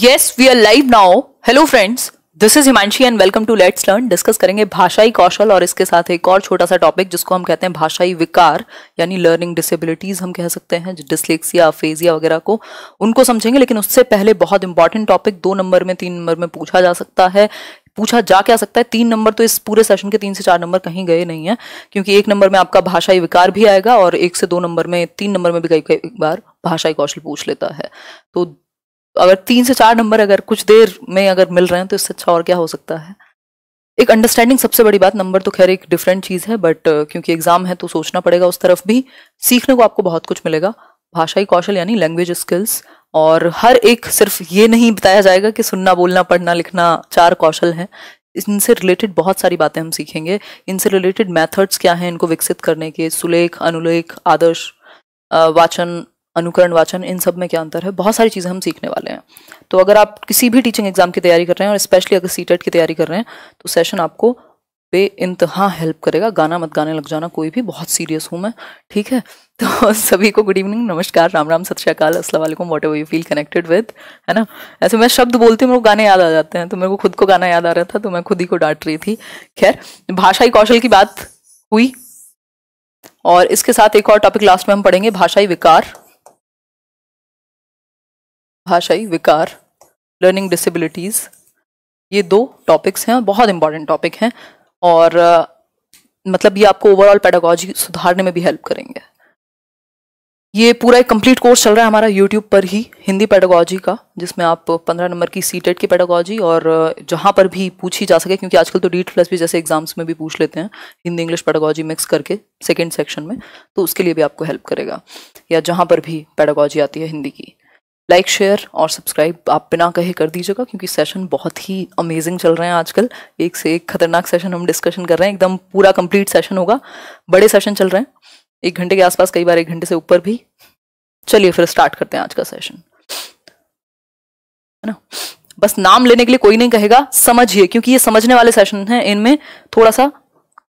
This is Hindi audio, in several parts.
Yes we are live now hello friends this is Himanshi and welcome to let's learn discuss करेंगे भाषाई कौशल और इसके साथ एक और छोटा सा टॉपिक जिसको हम कहते हैं भाषाई विकार यानी लर्निंग डिसेबिलिटीज हम कह सकते हैं डिसलेक्सिया फेजिया वगैरह को उनको समझेंगे लेकिन उससे पहले बहुत इंपॉर्टेंट टॉपिक दो नंबर में तीन नंबर में पूछा जा सकता है पूछा जा क्या सकता है तीन नंबर तो इस पूरे सेशन के तीन से चार नंबर कहीं गए नहीं है क्योंकि एक नंबर में आपका भाषाई विकार भी आएगा और एक से दो नंबर में तीन नंबर में भी कई कई बार भाषाई कौशल पूछ लेता है तो अगर तीन से चार नंबर अगर कुछ देर में अगर मिल रहे हैं तो इससे अच्छा और क्या हो सकता है एक अंडरस्टैंडिंग सबसे बड़ी बात नंबर तो खैर एक डिफरेंट चीज़ है बट uh, क्योंकि एग्जाम है तो सोचना पड़ेगा उस तरफ भी सीखने को आपको बहुत कुछ मिलेगा भाषाई कौशल यानी लैंग्वेज स्किल्स और हर एक सिर्फ ये नहीं बताया जाएगा कि सुनना बोलना पढ़ना लिखना चार कौशल हैं इनसे रिलेटेड बहुत सारी बातें हम सीखेंगे इनसे रिलेटेड मेथड्स क्या हैं इनको विकसित करने के सुलेख अनुलेख आदर्श वाचन अनुकरण वाचन इन सब में क्या अंतर है बहुत सारी चीज़ें हम सीखने वाले हैं तो अगर आप किसी भी टीचिंग एग्जाम की तैयारी कर रहे हैं और स्पेशली अगर सी की तैयारी कर रहे हैं तो सेशन आपको बे इंतहा हेल्प करेगा गाना मत गाने लग जाना कोई भी बहुत सीरियस हूँ मैं ठीक है तो सभी को गुड इवनिंग नमस्कार राम राम सत श्रीकाल वालेकुम whatever you feel connected with है ना ऐसे मैं शब्द बोलती हूँ मेरे को गाने याद आ जाते हैं तो मेरे को खुद को गाना याद आ रहा था तो मैं खुद ही को डांट रही थी खैर भाषाई कौशल की बात हुई और इसके साथ एक और टॉपिक लास्ट में हम पढ़ेंगे भाषाई विकार भाषाई विकार लर्निंग डिसेबिलिटीज़ ये दो टॉपिक्स हैं और बहुत इंपॉर्टेंट टॉपिक हैं और आ, मतलब ये आपको ओवरऑल पैडागॉजी सुधारने में भी हेल्प करेंगे ये पूरा एक कंप्लीट कोर्स चल रहा है हमारा यूट्यूब पर ही हिंदी पेडागोजी का जिसमें आप पंद्रह नंबर की सी टेट e की पेडागोजी और जहाँ पर भी पूछी जा सके क्योंकि आजकल तो डीट प्लस भी जैसे एग्जाम्स में भी पूछ लेते हैं हिंदी इंग्लिश पेडागोजी मिक्स करके सेकेंड सेक्शन में तो उसके लिए भी आपको हेल्प करेगा या जहाँ पर भी पेडागोजी आती है हिंदी की लाइक शेयर और सब्सक्राइब आप बिना कहे कर दीजिएगा क्योंकि सेशन बहुत ही अमेजिंग चल रहे हैं आजकल एक से एक खतरनाक सेशन हम डिस्कशन कर रहे हैं एकदम पूरा कंप्लीट सेशन होगा बड़े सेशन चल रहे हैं एक घंटे के आसपास कई बार एक घंटे से ऊपर भी चलिए फिर स्टार्ट करते हैं आज का सेशन है ना बस नाम लेने के लिए कोई नहीं कहेगा समझिए क्योंकि ये समझने वाले सेशन हैं इनमें थोड़ा सा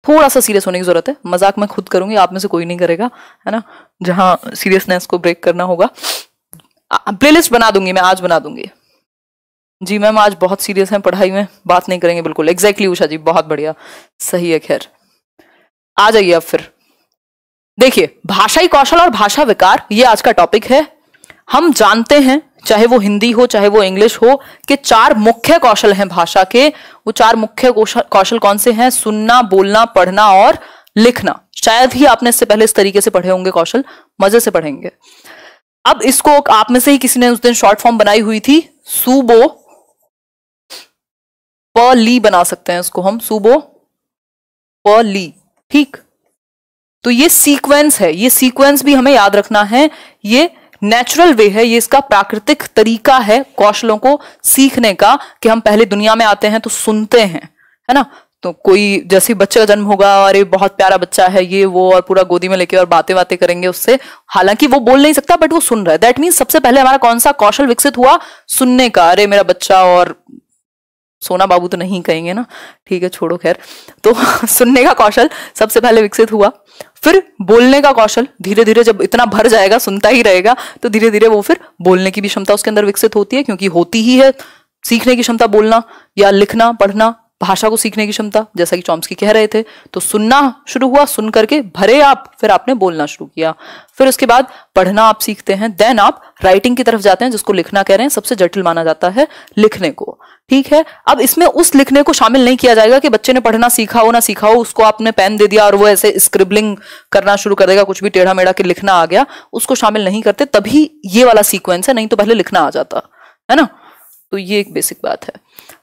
थोड़ा सा सीरियस होने की जरूरत है मजाक मैं खुद करूंगी आप में से कोई नहीं करेगा है ना जहां सीरियसनेस को ब्रेक करना होगा प्लेलिस्ट बना दूंगी मैं आज बना दूंगी जी मैम आज बहुत सीरियस हैं पढ़ाई में बात नहीं करेंगे बिल्कुल एग्जैक्टली exactly, उषा जी बहुत बढ़िया सही है खैर आ जाइए अब फिर देखिए भाषाई कौशल और भाषा विकार ये आज का टॉपिक है हम जानते हैं चाहे वो हिंदी हो चाहे वो इंग्लिश हो कि चार मुख्य कौशल हैं भाषा के वो चार मुख्य कौशल कौन से हैं सुनना बोलना पढ़ना और लिखना शायद ही आपने इससे पहले इस तरीके से पढ़े होंगे कौशल मजे से पढ़ेंगे अब इसको आप में से ही किसी ने उस दिन शॉर्ट फॉर्म बनाई हुई थी सूबो पली बना सकते हैं इसको हम प पली ठीक तो ये सीक्वेंस है ये सीक्वेंस भी हमें याद रखना है ये नेचुरल वे है ये इसका प्राकृतिक तरीका है कौशलों को सीखने का कि हम पहले दुनिया में आते हैं तो सुनते हैं है ना तो कोई जैसे बच्चे का जन्म होगा और ये बहुत प्यारा बच्चा है ये वो और पूरा गोदी में लेके और बातें बातें करेंगे उससे हालांकि वो बोल नहीं सकता बट वो सुन रहा है दैट मीन सबसे पहले हमारा कौन सा कौशल विकसित हुआ सुनने का अरे मेरा बच्चा और सोना बाबू तो नहीं कहेंगे ना ठीक है छोड़ो खैर तो सुनने का कौशल सबसे पहले विकसित हुआ फिर बोलने का कौशल धीरे धीरे जब इतना भर जाएगा सुनता ही रहेगा तो धीरे धीरे वो फिर बोलने की भी क्षमता उसके अंदर विकसित होती है क्योंकि होती ही है सीखने की क्षमता बोलना या लिखना पढ़ना भाषा को सीखने की क्षमता जैसा कि की कह रहे थे तो सुनना शुरू हुआ सुन करके भरे आप फिर आपने बोलना शुरू किया फिर उसके बाद पढ़ना आप सीखते हैं देन आप राइटिंग की तरफ जाते हैं जिसको लिखना कह रहे हैं सबसे जटिल माना जाता है लिखने को ठीक है अब इसमें उस लिखने को शामिल नहीं किया जाएगा कि बच्चे ने पढ़ना सीखा हो ना सीखा हो उसको आपने पेन दे दिया और वो ऐसे स्क्रिबलिंग करना शुरू कर देगा कुछ भी टेढ़ा मेढ़ा के लिखना आ गया उसको शामिल नहीं करते तभी ये वाला सीक्वेंस है नहीं तो पहले लिखना आ जाता है ना तो ये एक बेसिक बात है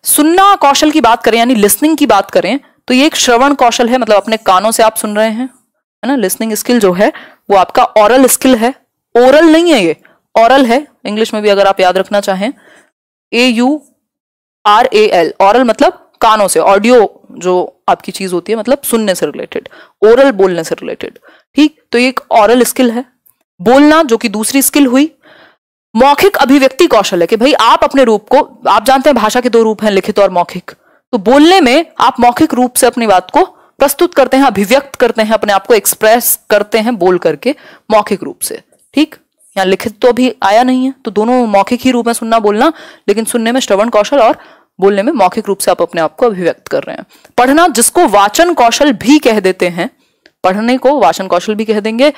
सुनना कौशल की बात करें यानी लिसनिंग की बात करें तो ये एक श्रवण कौशल है मतलब अपने कानों से आप सुन रहे हैं है ना लिसनिंग स्किल जो है वो आपका ऑरल स्किल है ओरल नहीं है ये ऑरल है इंग्लिश में भी अगर आप याद रखना चाहें A U R A L aural मतलब कानों से ऑडियो जो आपकी चीज होती है मतलब सुनने से रिलेटेड ओरल बोलने से रिलेटेड ठीक तो ये एक ऑरल स्किल है बोलना जो कि दूसरी स्किल हुई मौखिक अभिव्यक्ति कौशल है कि भाई आप अपने रूप को आप जानते हैं भाषा के दो रूप हैं लिखित और मौखिक तो बोलने में आप मौखिक रूप से अपनी बात को प्रस्तुत करते हैं अभिव्यक्त करते हैं अपने आप को एक्सप्रेस करते हैं बोल करके मौखिक रूप से ठीक यहाँ लिखित तो अभी आया नहीं है तो दोनों मौखिक ही रूप में सुनना बोलना लेकिन सुनने में श्रवण कौशल और बोलने में मौखिक रूप से आप अपने आप को अभिव्यक्त कर रहे हैं पढ़ना जिसको वाचन कौशल भी कह देते हैं पढ़ने को वाचन कौशल भी कह देंगे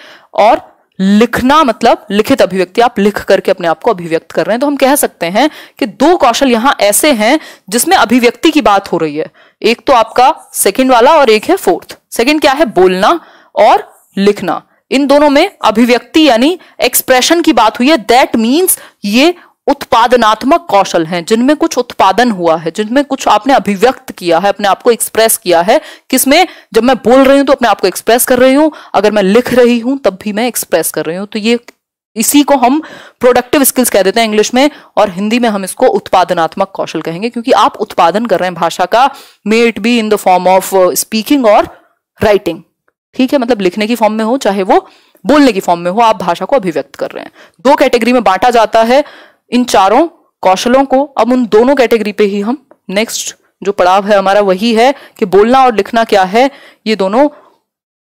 और लिखना मतलब लिखित अभिव्यक्ति आप लिख करके अपने आप को अभिव्यक्त कर रहे हैं तो हम कह सकते हैं कि दो कौशल यहां ऐसे हैं जिसमें अभिव्यक्ति की बात हो रही है एक तो आपका सेकंड वाला और एक है फोर्थ सेकंड क्या है बोलना और लिखना इन दोनों में अभिव्यक्ति यानी एक्सप्रेशन की बात हुई है दैट मीन्स ये उत्पादनात्मक कौशल हैं जिनमें कुछ उत्पादन हुआ है जिनमें कुछ आपने अभिव्यक्त किया है अपने आप को एक्सप्रेस किया है किसमें जब मैं बोल रही हूं तो अपने आप को एक्सप्रेस कर रही हूं अगर मैं लिख रही हूं तब भी मैं एक्सप्रेस कर रही हूं तो ये इसी को हम प्रोडक्टिव स्किल्स कह देते हैं इंग्लिश में और हिंदी में हम इसको उत्पादनात्मक कौशल कहेंगे क्योंकि आप उत्पादन कर रहे हैं भाषा का may it be in the form of speaking और राइटिंग ठीक है मतलब लिखने की फॉर्म में हो चाहे वो बोलने की फॉर्म में हो आप भाषा को अभिव्यक्त कर रहे हैं दो कैटेगरी में बांटा जाता है इन चारों कौशलों को अब उन दोनों कैटेगरी पे ही हम नेक्स्ट जो पड़ाव है हमारा वही है कि बोलना और लिखना क्या है ये दोनों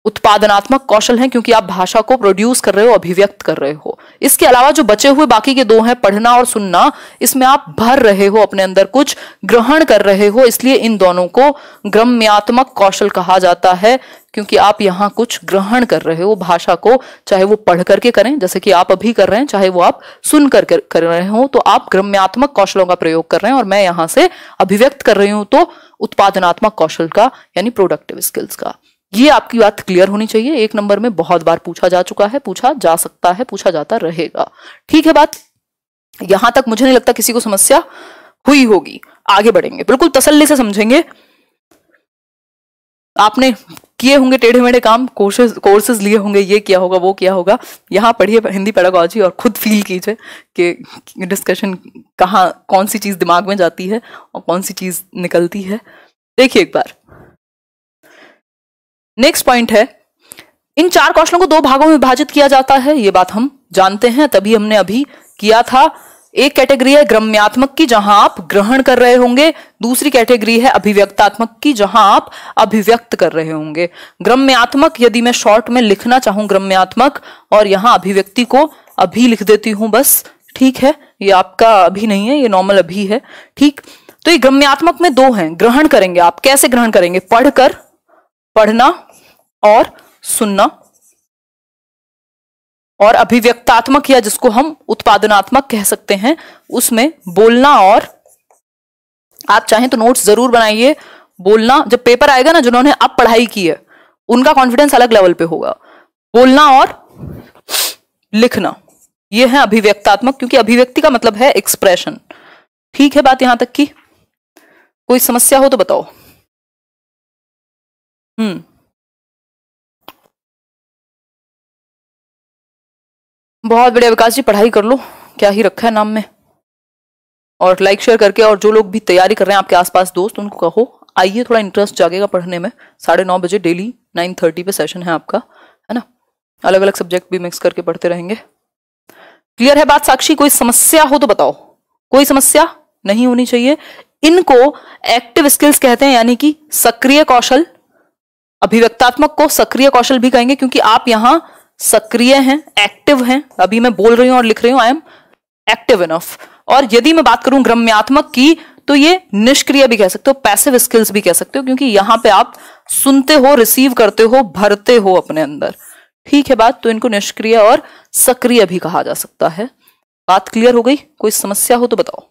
उत्पादनात्मक कौशल हैं क्योंकि आप भाषा को प्रोड्यूस कर रहे हो अभिव्यक्त कर रहे हो इसके अलावा जो बचे हुए बाकी के दो हैं पढ़ना और सुनना इसमें आप भर रहे हो अपने अंदर कुछ ग्रहण कर रहे हो इसलिए इन दोनों को ग्रम्यात्मक कौशल कहा जाता है क्योंकि आप यहाँ कुछ ग्रहण कर रहे हो भाषा को चाहे वो पढ़ करके करें जैसे कि आप अभी कर रहे हैं चाहे वो आप सुन कर कर, रहे हो तो आप ग्रम्यात्मक कौशलों का प्रयोग कर रहे हैं और मैं यहाँ से अभिव्यक्त कर रही हूं तो उत्पादनात्मक कौशल का यानी प्रोडक्टिव स्किल्स का ये आपकी बात क्लियर होनी चाहिए एक नंबर में बहुत बार पूछा जा चुका है पूछा जा सकता है पूछा जाता रहेगा ठीक है बात यहां तक मुझे नहीं लगता किसी को समस्या हुई होगी आगे बढ़ेंगे बिल्कुल तसल्ली से समझेंगे आपने किए होंगे टेढ़े मेढ़े काम कोर्सेज कोर्सेज लिए होंगे ये किया होगा वो किया होगा यहाँ पढ़िए हिंदी पेडागोजी और खुद फील कीजिए कि डिस्कशन कहाँ कौन सी चीज़ दिमाग में जाती है और कौन सी चीज़ निकलती है देखिए एक बार नेक्स्ट पॉइंट है इन चार कौशलों को दो भागों में विभाजित किया जाता है ये बात हम जानते हैं तभी हमने अभी किया था एक कैटेगरी है ग्रम्यात्मक की जहां आप ग्रहण कर रहे होंगे दूसरी कैटेगरी है अभिव्यक्तात्मक की जहां आप अभिव्यक्त कर रहे होंगे ग्रम्यात्मक यदि मैं शॉर्ट में लिखना चाहूं ग्रम्यात्मक और यहां अभिव्यक्ति को अभी लिख देती हूं बस ठीक है ये आपका अभी नहीं है ये नॉर्मल अभी है ठीक तो ये ग्रम्यात्मक में दो हैं ग्रहण करेंगे आप कैसे ग्रहण करेंगे पढ़कर पढ़ना और सुनना और अभिव्यक्तात्मक या जिसको हम उत्पादनात्मक कह सकते हैं उसमें बोलना और आप चाहें तो नोट्स जरूर बनाइए बोलना जब पेपर आएगा ना जिन्होंने अब पढ़ाई की है उनका कॉन्फिडेंस अलग लेवल पे होगा बोलना और लिखना यह है अभिव्यक्तात्मक क्योंकि अभिव्यक्ति का मतलब है एक्सप्रेशन ठीक है बात यहां तक की कोई समस्या हो तो बताओ हम्म बहुत बढ़िया विकास जी पढ़ाई कर लो क्या ही रखा है नाम में और लाइक शेयर करके और जो लोग भी तैयारी कर रहे हैं आपके आसपास दोस्त उनको कहो आइए थोड़ा इंटरेस्ट जागेगा पढ़ने में साढ़े नौ बजे डेली नाइन थर्टी पे सेशन है आपका है ना अलग अलग सब्जेक्ट भी मिक्स करके पढ़ते रहेंगे क्लियर है बात साक्षी कोई समस्या हो तो बताओ कोई समस्या नहीं होनी चाहिए इनको एक्टिव स्किल्स कहते हैं यानी कि सक्रिय कौशल अभिव्यक्तात्मक को सक्रिय कौशल भी कहेंगे क्योंकि आप यहां सक्रिय हैं एक्टिव हैं अभी मैं बोल रही हूं और लिख रही हूं आई एम एक्टिव इनफ और यदि मैं बात करूं ग्रम्यात्मक की तो ये निष्क्रिय भी कह सकते हो पैसिव स्किल्स भी कह सकते हो क्योंकि यहां पे आप सुनते हो रिसीव करते हो भरते हो अपने अंदर ठीक है बात तो इनको निष्क्रिय और सक्रिय भी कहा जा सकता है बात क्लियर हो गई कोई समस्या हो तो बताओ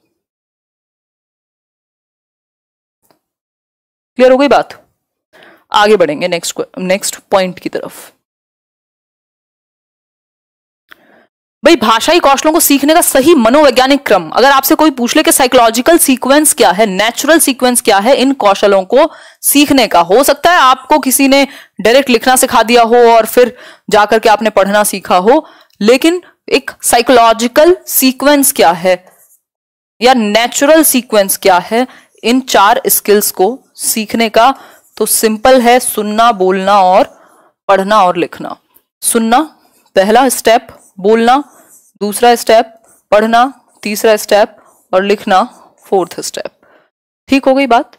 क्लियर हो गई बात आगे बढ़ेंगे नेक्स्ट नेक्स्ट पॉइंट की तरफ भाई भाषाई कौशलों को सीखने का सही मनोवैज्ञानिक क्रम अगर आपसे कोई पूछ ले कि साइकोलॉजिकल सीक्वेंस क्या है नेचुरल सीक्वेंस क्या है इन कौशलों को सीखने का हो सकता है आपको किसी ने डायरेक्ट लिखना सिखा दिया हो और फिर जाकर के आपने पढ़ना सीखा हो लेकिन एक साइकोलॉजिकल सीक्वेंस क्या है या नेचुरल सीक्वेंस क्या है इन चार स्किल्स को सीखने का तो सिंपल है सुनना बोलना और पढ़ना और लिखना सुनना पहला स्टेप बोलना दूसरा स्टेप पढ़ना तीसरा स्टेप और लिखना फोर्थ स्टेप ठीक हो गई बात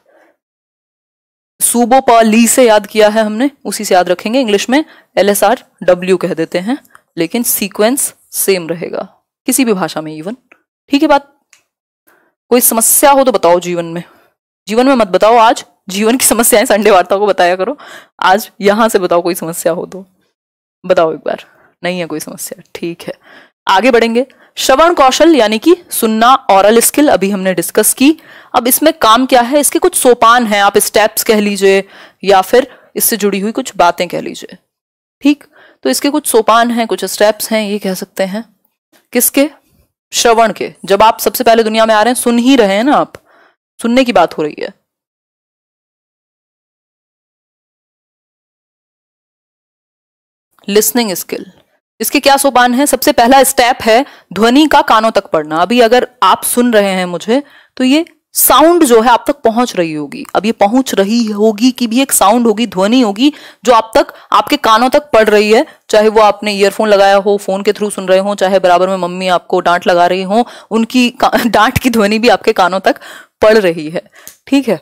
सुबो पाली से याद किया है हमने उसी से याद रखेंगे इंग्लिश में एल एस आर डब्ल्यू कह देते हैं लेकिन सीक्वेंस सेम रहेगा किसी भी भाषा में इवन ठीक है बात कोई समस्या हो तो बताओ जीवन में जीवन में मत बताओ आज जीवन की समस्याएं संडे वार्ता को बताया करो आज यहां से बताओ कोई समस्या हो तो बताओ एक बार नहीं है कोई समस्या ठीक है आगे बढ़ेंगे श्रवण कौशल यानी कि सुनना औरल स्किल अभी हमने डिस्कस की अब इसमें काम क्या है इसके कुछ सोपान हैं आप स्टेप्स कह लीजिए या फिर इससे जुड़ी हुई कुछ बातें कह लीजिए ठीक तो इसके कुछ सोपान हैं कुछ स्टेप्स हैं ये कह सकते हैं किसके श्रवण के जब आप सबसे पहले दुनिया में आ रहे हैं सुन ही रहे हैं ना आप सुनने की बात हो रही है लिसनिंग स्किल इसके क्या सोपान है सबसे पहला स्टेप है ध्वनि का कानों तक पढ़ना अभी अगर आप सुन रहे हैं मुझे तो ये साउंड जो है आप तक पहुंच रही होगी अब ये पहुंच रही होगी कि भी एक साउंड होगी ध्वनि होगी जो आप तक आपके कानों तक पड़ रही है चाहे वो आपने ईयरफोन लगाया हो फोन के थ्रू सुन रहे हो चाहे बराबर में मम्मी आपको डांट लगा रही हो उनकी डांट की ध्वनि भी आपके कानों तक पड़ रही है ठीक है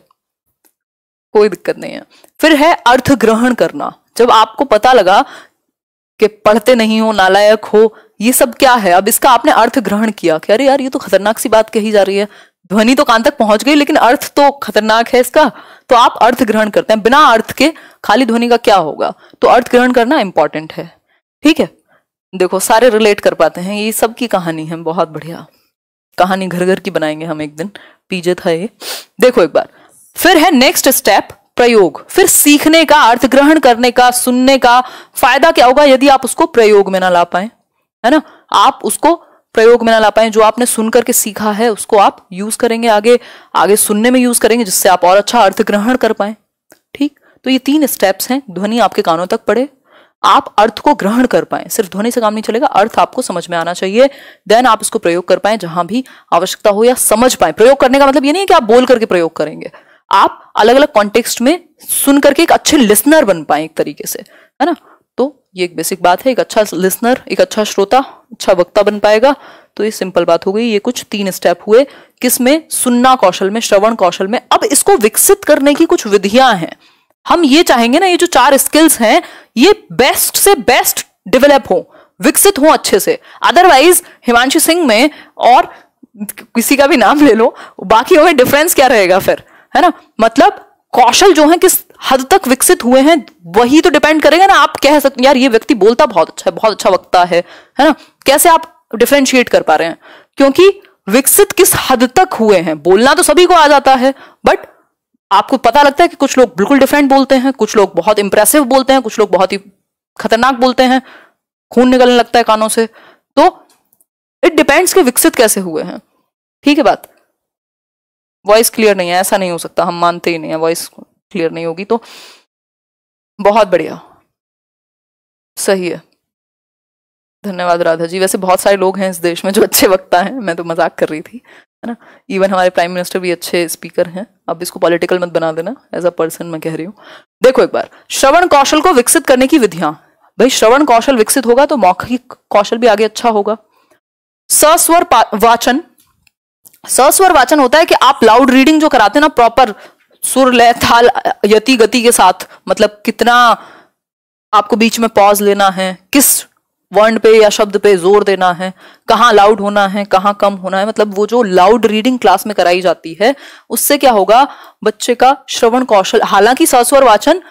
कोई दिक्कत नहीं है फिर है अर्थ ग्रहण करना जब आपको पता लगा कि पढ़ते नहीं हो नालायक हो ये सब क्या है अब इसका आपने अर्थ ग्रहण किया कि अरे यार ये तो खतरनाक सी बात कही जा रही है ध्वनि तो कान तक पहुंच गई लेकिन अर्थ तो खतरनाक है इसका तो आप अर्थ ग्रहण करते हैं बिना अर्थ के खाली ध्वनि का क्या होगा तो अर्थ ग्रहण करना इंपॉर्टेंट है ठीक है देखो सारे रिलेट कर पाते हैं ये सब की कहानी है बहुत बढ़िया कहानी घर घर की बनाएंगे हम एक दिन पीजे था ये देखो एक बार फिर है नेक्स्ट स्टेप प्रयोग फिर सीखने का अर्थ ग्रहण करने का सुनने का फायदा क्या होगा यदि आप उसको प्रयोग में ना ला पाए है ना आप उसको प्रयोग में ना ला पाए जो आपने सुन करके सीखा है उसको आप यूज करेंगे आगे आगे सुनने में यूज करेंगे जिससे आप और अच्छा अर्थ ग्रहण कर पाए ठीक तो ये तीन स्टेप्स हैं ध्वनि आपके कानों तक पड़े आप अर्थ को ग्रहण कर पाए सिर्फ ध्वनि से काम नहीं चलेगा अर्थ आपको समझ में आना चाहिए देन आप इसको प्रयोग कर पाए जहां भी आवश्यकता हो या समझ पाए प्रयोग करने का मतलब ये नहीं है कि आप बोल करके प्रयोग करेंगे आप अलग अलग कॉन्टेक्स्ट में सुन करके एक अच्छे लिसनर बन पाए एक तरीके से है ना तो ये एक बेसिक बात है एक अच्छा लिसनर एक अच्छा श्रोता अच्छा वक्ता बन पाएगा तो ये सिंपल बात हो गई ये कुछ तीन स्टेप हुए किसमें सुनना कौशल में श्रवण कौशल में अब इसको विकसित करने की कुछ विधियां हैं हम ये चाहेंगे ना ये जो चार स्किल्स हैं ये बेस्ट से बेस्ट डेवलप हो विकसित हो अच्छे से अदरवाइज हिमांशु सिंह में और किसी का भी नाम ले लो बाकी हमें डिफरेंस क्या रहेगा फिर है ना मतलब कौशल जो है किस हद तक विकसित हुए हैं वही तो डिपेंड करेगा ना आप कह सकते यार ये व्यक्ति बोलता बहुत अच्छा है बहुत अच्छा वक्ता है है ना कैसे आप डिफ्रेंशिएट कर पा रहे हैं क्योंकि विकसित किस हद तक हुए हैं बोलना तो सभी को आ जाता है बट आपको पता लगता है कि कुछ लोग बिल्कुल डिफरेंट बोलते हैं कुछ लोग बहुत इंप्रेसिव बोलते हैं कुछ लोग बहुत ही खतरनाक बोलते हैं खून निकलने लगता है कानों से तो इट डिपेंड्स कि विकसित कैसे हुए हैं ठीक है बात वॉइस क्लियर नहीं है ऐसा नहीं हो सकता हम मानते ही नहीं है वॉइस क्लियर नहीं होगी तो बहुत बढ़िया सही है धन्यवाद राधा जी वैसे बहुत सारे लोग हैं इस देश में जो अच्छे वक्ता हैं मैं तो मजाक कर रही थी है ना इवन हमारे प्राइम मिनिस्टर भी अच्छे स्पीकर हैं अब इसको पॉलिटिकल मत बना देना एज अ पर्सन मैं कह रही हूँ देखो एक बार श्रवण कौशल को विकसित करने की विधियां भाई श्रवण कौशल विकसित होगा तो मौखिक कौशल भी आगे अच्छा होगा सस्वर वाचन सस्वर वाचन होता है कि आप लाउड रीडिंग जो कराते हो ना प्रॉपर सुर लय थाल यति गति के साथ मतलब कितना आपको बीच में पॉज लेना है किस वर्ड पे या शब्द पे जोर देना है कहाँ लाउड होना है कहाँ कम होना है मतलब वो जो लाउड रीडिंग क्लास में कराई जाती है उससे क्या होगा बच्चे का श्रवण कौशल हालांकि सस्वर वाचन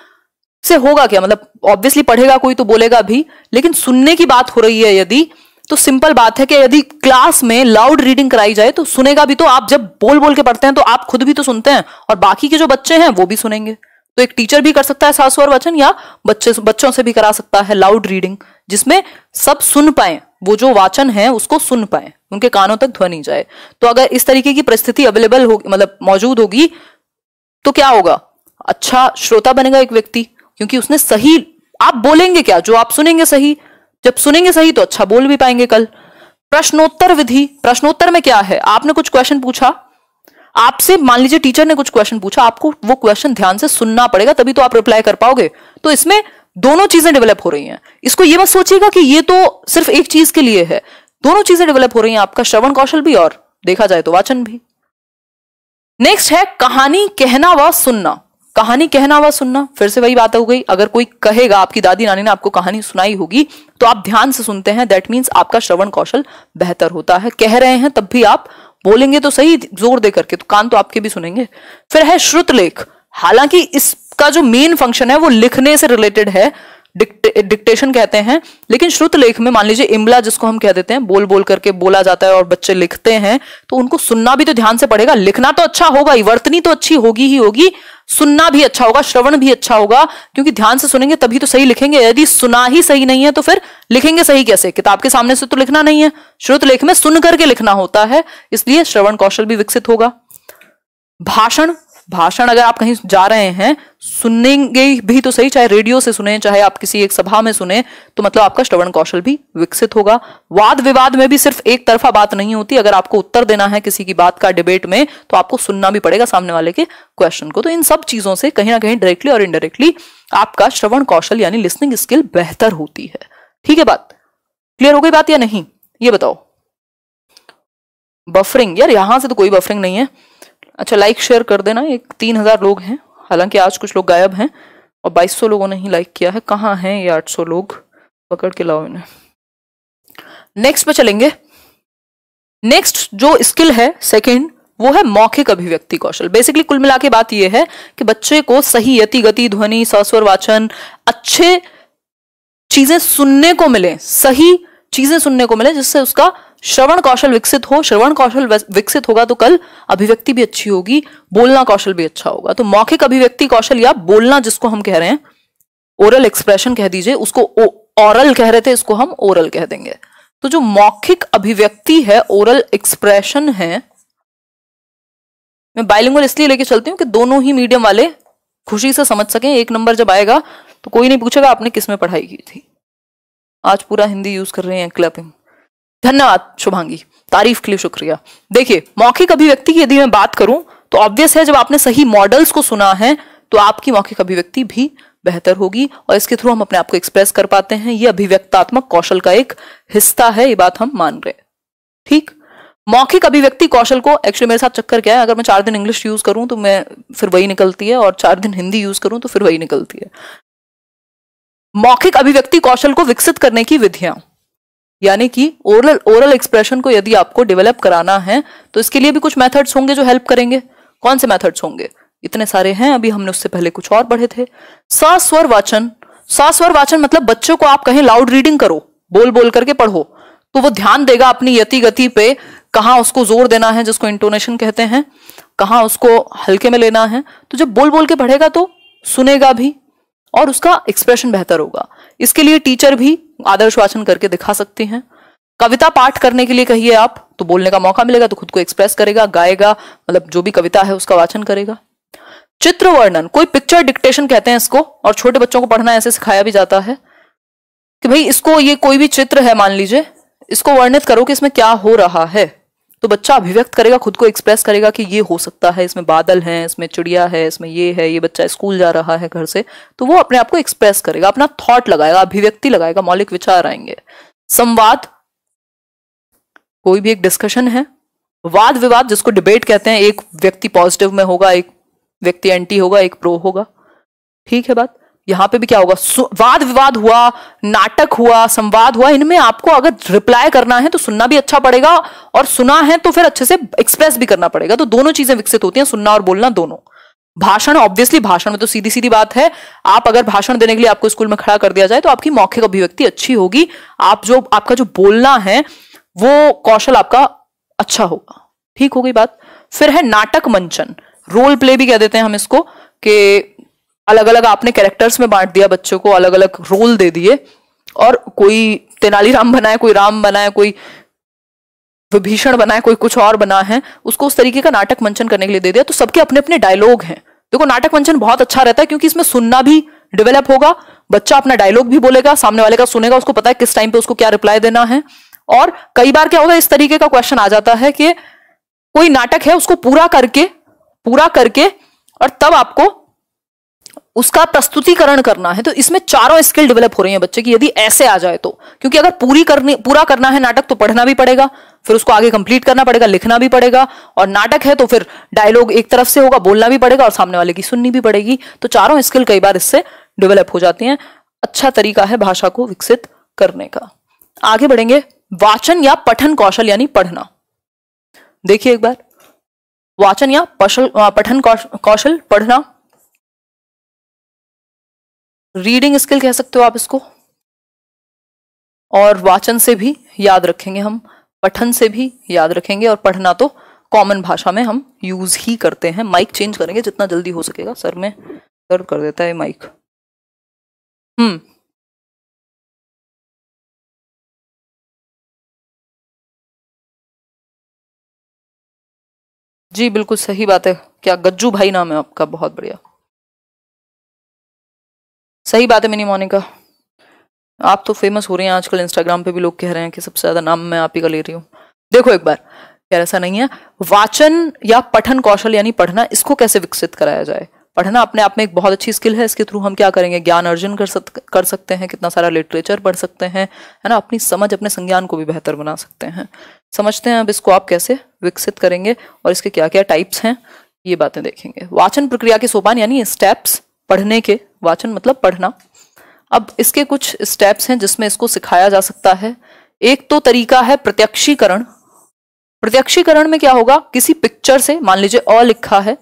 से होगा क्या मतलब ऑब्वियसली पढ़ेगा कोई तो बोलेगा भी लेकिन सुनने की बात हो रही है यदि तो सिंपल बात है कि यदि क्लास में लाउड रीडिंग कराई जाए तो सुनेगा भी तो आप जब बोल बोल के पढ़ते हैं तो आप खुद भी तो सुनते हैं और बाकी के जो बच्चे हैं वो भी सुनेंगे तो एक टीचर भी कर सकता है सासू और वचन या बच्चे बच्चों से भी करा सकता है लाउड रीडिंग जिसमें सब सुन पाए वो जो वाचन है उसको सुन पाए उनके कानों तक ध्वनि जाए तो अगर इस तरीके की परिस्थिति अवेलेबल हो मतलब मौजूद होगी तो क्या होगा अच्छा श्रोता बनेगा एक व्यक्ति क्योंकि उसने सही आप बोलेंगे क्या जो आप सुनेंगे सही जब सुनेंगे सही तो अच्छा बोल भी पाएंगे कल प्रश्नोत्तर विधि प्रश्नोत्तर में क्या है आपने कुछ क्वेश्चन पूछा आपसे मान लीजिए टीचर ने कुछ क्वेश्चन पूछा आपको वो क्वेश्चन ध्यान से सुनना पड़ेगा तभी तो आप रिप्लाई कर पाओगे तो इसमें दोनों चीजें डेवलप हो रही हैं इसको ये मत सोचिएगा कि ये तो सिर्फ एक चीज के लिए है दोनों चीजें डेवलप हो रही हैं आपका श्रवण कौशल भी और देखा जाए तो वाचन भी नेक्स्ट है कहानी कहना व सुनना कहानी कहना व सुनना फिर से वही बात हो गई अगर कोई कहेगा आपकी दादी नानी ने आपको कहानी सुनाई होगी तो आप ध्यान से सुनते हैं दैट मीन्स आपका श्रवण कौशल बेहतर होता है कह रहे हैं तब भी आप बोलेंगे तो सही जोर दे करके तो कान तो आपके भी सुनेंगे फिर है श्रुत लेख हालांकि इसका जो मेन फंक्शन है वो लिखने से रिलेटेड है डिक्टेशन कहते हैं लेकिन श्रुत लेख में मान लीजिए इमला जिसको हम कह देते हैं बोल बोल करके बोला जाता है और बच्चे लिखते हैं तो उनको सुनना भी तो ध्यान से पड़ेगा लिखना तो अच्छा होगा ही वर्तनी तो अच्छी होगी ही होगी सुनना भी अच्छा होगा श्रवण भी अच्छा होगा क्योंकि ध्यान से सुनेंगे तभी तो सही लिखेंगे यदि सुना ही सही नहीं है तो फिर लिखेंगे सही कैसे किताब के सामने से तो लिखना नहीं है श्रुत लेख में सुन करके लिखना होता है इसलिए श्रवण कौशल भी विकसित होगा भाषण भाषण अगर आप कहीं जा रहे हैं सुनेंगे भी तो सही चाहे रेडियो से सुने चाहे आप किसी एक सभा में सुने तो मतलब आपका श्रवण कौशल भी विकसित होगा वाद विवाद में भी सिर्फ एक तरफा बात नहीं होती अगर आपको उत्तर देना है किसी की बात का डिबेट में तो आपको सुनना भी पड़ेगा सामने वाले के क्वेश्चन को तो इन सब चीजों से कहीं ना कहीं डायरेक्टली और इनडायरेक्टली आपका श्रवण कौशल यानी लिसनिंग स्किल बेहतर होती है ठीक है बात क्लियर हो गई बात या नहीं ये बताओ बफरिंग यार यहां से तो कोई बफरिंग नहीं है अच्छा लाइक शेयर कर देना एक तीन हजार लोग हैं हालांकि आज कुछ लोग गायब हैं और 2200 लोगों ने ही लाइक किया है कहाँ हैं ये 800 लोग पकड़ के लाओ इन्हें नेक्स्ट पे चलेंगे नेक्स्ट जो स्किल है सेकंड वो है मौखिक अभिव्यक्ति कौशल बेसिकली कुल मिला के बात यह है कि बच्चे को सही यति गति ध्वनि सस्वर वाचन अच्छे चीजें सुनने को मिले सही चीजें सुनने को मिले जिससे उसका श्रवण कौशल विकसित हो श्रवण कौशल विकसित होगा तो कल अभिव्यक्ति भी अच्छी होगी बोलना कौशल भी अच्छा होगा तो मौखिक अभिव्यक्ति कौशल या बोलना जिसको हम कह रहे हैं ओरल एक्सप्रेशन कह दीजिए उसको ओरल कह रहे थे इसको हम ओरल कह देंगे तो जो मौखिक अभिव्यक्ति है ओरल एक्सप्रेशन है मैं बाइलिंगल इसलिए लेके चलती हूं कि दोनों ही मीडियम वाले खुशी से समझ सकें एक नंबर जब आएगा तो कोई नहीं पूछेगा आपने किस में पढ़ाई की थी आज पूरा हिंदी यूज कर रहे हैं क्लबिंग धन्यवाद शुभांगी तारीफ के लिए शुक्रिया देखिए मौखिक अभिव्यक्ति की यदि मैं बात करूं तो ऑब्वियस है जब आपने सही मॉडल्स को सुना है तो आपकी मौखिक अभिव्यक्ति भी बेहतर होगी और इसके थ्रू हम अपने आप को एक्सप्रेस कर पाते हैं ये अभिव्यक्तात्मक कौशल का एक हिस्सा है ये बात हम मान रहे हैं ठीक मौखिक अभिव्यक्ति कौशल को एक्चुअली मेरे साथ चक्कर क्या है अगर मैं चार दिन इंग्लिश यूज करूं तो मैं फिर वही निकलती है और चार दिन हिंदी यूज करूं तो फिर वही निकलती है मौखिक अभिव्यक्ति कौशल को विकसित करने की विधियां यानी कि ओरल ओरल एक्सप्रेशन को यदि आपको डेवलप कराना है तो इसके लिए भी कुछ मेथड्स होंगे जो हेल्प करेंगे कौन से मेथड्स होंगे इतने सारे हैं अभी हमने उससे पहले कुछ और पढ़े थे सास्वर वाचन सास्वर वाचन मतलब बच्चों को आप कहें लाउड रीडिंग करो बोल बोल करके पढ़ो तो वो ध्यान देगा अपनी यति गति पे कहाँ उसको जोर देना है जिसको इंटोनेशन कहते हैं कहाँ उसको हल्के में लेना है तो जब बोल बोल के पढ़ेगा तो सुनेगा भी और उसका एक्सप्रेशन बेहतर होगा इसके लिए टीचर भी आदर्श वाचन करके दिखा सकते हैं कविता पाठ करने के लिए कहिए आप तो बोलने का मौका मिलेगा तो खुद को एक्सप्रेस करेगा गाएगा मतलब जो भी कविता है उसका वाचन करेगा चित्र वर्णन कोई पिक्चर डिक्टेशन कहते हैं इसको और छोटे बच्चों को पढ़ना ऐसे सिखाया भी जाता है कि भाई इसको ये कोई भी चित्र है मान लीजिए इसको वर्णित करो कि इसमें क्या हो रहा है तो बच्चा अभिव्यक्त करेगा खुद को एक्सप्रेस करेगा कि ये हो सकता है इसमें बादल हैं इसमें चिड़िया है इसमें ये है ये बच्चा स्कूल जा रहा है घर से तो वो अपने आप को एक्सप्रेस करेगा अपना थॉट लगाएगा अभिव्यक्ति लगाएगा मौलिक विचार आएंगे संवाद कोई भी एक डिस्कशन है वाद विवाद जिसको डिबेट कहते हैं एक व्यक्ति पॉजिटिव में होगा एक व्यक्ति एंटी होगा एक प्रो होगा ठीक है बात यहां पे भी क्या होगा वाद विवाद हुआ नाटक हुआ संवाद हुआ इनमें आपको अगर रिप्लाई करना है तो सुनना भी अच्छा पड़ेगा और सुना है तो फिर अच्छे से एक्सप्रेस भी करना पड़ेगा तो दोनों चीजें विकसित होती हैं सुनना और बोलना दोनों भाषण ऑब्वियसली भाषण में तो सीधी सीधी बात है आप अगर भाषण देने के लिए आपको स्कूल में खड़ा कर दिया जाए तो आपकी मौखिक अभिव्यक्ति अच्छी होगी आप जो आपका जो बोलना है वो कौशल आपका अच्छा होगा ठीक हो गई बात फिर है नाटक मंचन रोल प्ले भी कह देते हैं हम इसको कि अलग अलग आपने कैरेक्टर्स में बांट दिया बच्चों को अलग अलग रोल दे दिए और कोई तेनालीराम बनाए कोई राम बनाए कोई विभीषण बनाए कोई कुछ और बना है उसको उस तरीके का नाटक मंचन करने के लिए दे दिया तो सबके अपने अपने डायलॉग हैं देखो नाटक मंचन बहुत अच्छा रहता है क्योंकि इसमें सुनना भी डेवलप होगा बच्चा अपना डायलॉग भी बोलेगा सामने वाले का सुनेगा उसको पता है किस टाइम पे उसको क्या रिप्लाई देना है और कई बार क्या होगा इस तरीके का क्वेश्चन आ जाता है कि कोई नाटक है उसको पूरा करके पूरा करके और तब आपको उसका प्रस्तुतिकरण करना है तो इसमें चारों स्किल डेवलप हो रही है बच्चे की यदि ऐसे आ जाए तो क्योंकि अगर पूरी करने पूरा करना है नाटक तो पढ़ना भी पड़ेगा फिर उसको आगे कंप्लीट करना पड़ेगा लिखना भी पड़ेगा और नाटक है तो फिर डायलॉग एक तरफ से होगा बोलना भी पड़ेगा और सामने वाले की सुननी भी पड़ेगी तो चारों स्किल कई बार इससे डेवलप हो जाती है अच्छा तरीका है भाषा को विकसित करने का आगे बढ़ेंगे वाचन या पठन कौशल यानी पढ़ना देखिए एक बार वाचन या पठन कौशल पढ़ना रीडिंग स्किल कह सकते हो आप इसको और वाचन से भी याद रखेंगे हम पठन से भी याद रखेंगे और पढ़ना तो कॉमन भाषा में हम यूज ही करते हैं माइक चेंज करेंगे जितना जल्दी हो सकेगा सर में दर्द कर देता है माइक हम्म जी बिल्कुल सही बात है क्या गज्जू भाई नाम है आपका बहुत बढ़िया सही बात है मिनी मोनिका आप तो फेमस हो रहे हैं आजकल इंस्टाग्राम पे भी लोग कह रहे हैं कि सबसे ज्यादा नाम मैं आप ही का ले रही हूँ देखो एक बार क्या ऐसा नहीं है वाचन या पठन कौशल यानी पढ़ना इसको कैसे विकसित कराया जाए पढ़ना अपने आप में एक बहुत अच्छी स्किल है इसके थ्रू हम क्या करेंगे ज्ञान अर्जन कर सक, कर सकते हैं कितना सारा लिटरेचर पढ़ सकते हैं है ना अपनी समझ अपने संज्ञान को भी बेहतर बना सकते हैं समझते हैं अब इसको आप कैसे विकसित करेंगे और इसके क्या क्या टाइप्स हैं ये बातें देखेंगे वाचन प्रक्रिया के सोपान यानी स्टेप्स पढ़ने के वाचन मतलब पढ़ना अब इसके कुछ स्टेप्स हैं जिसमें इसको सिखाया जा सकता है एक तो तरीका है प्रत्यक्षीकरण प्रत्यक्षीकरण में क्या होगा किसी पिक्चर से मान लीजिए अ लिखा है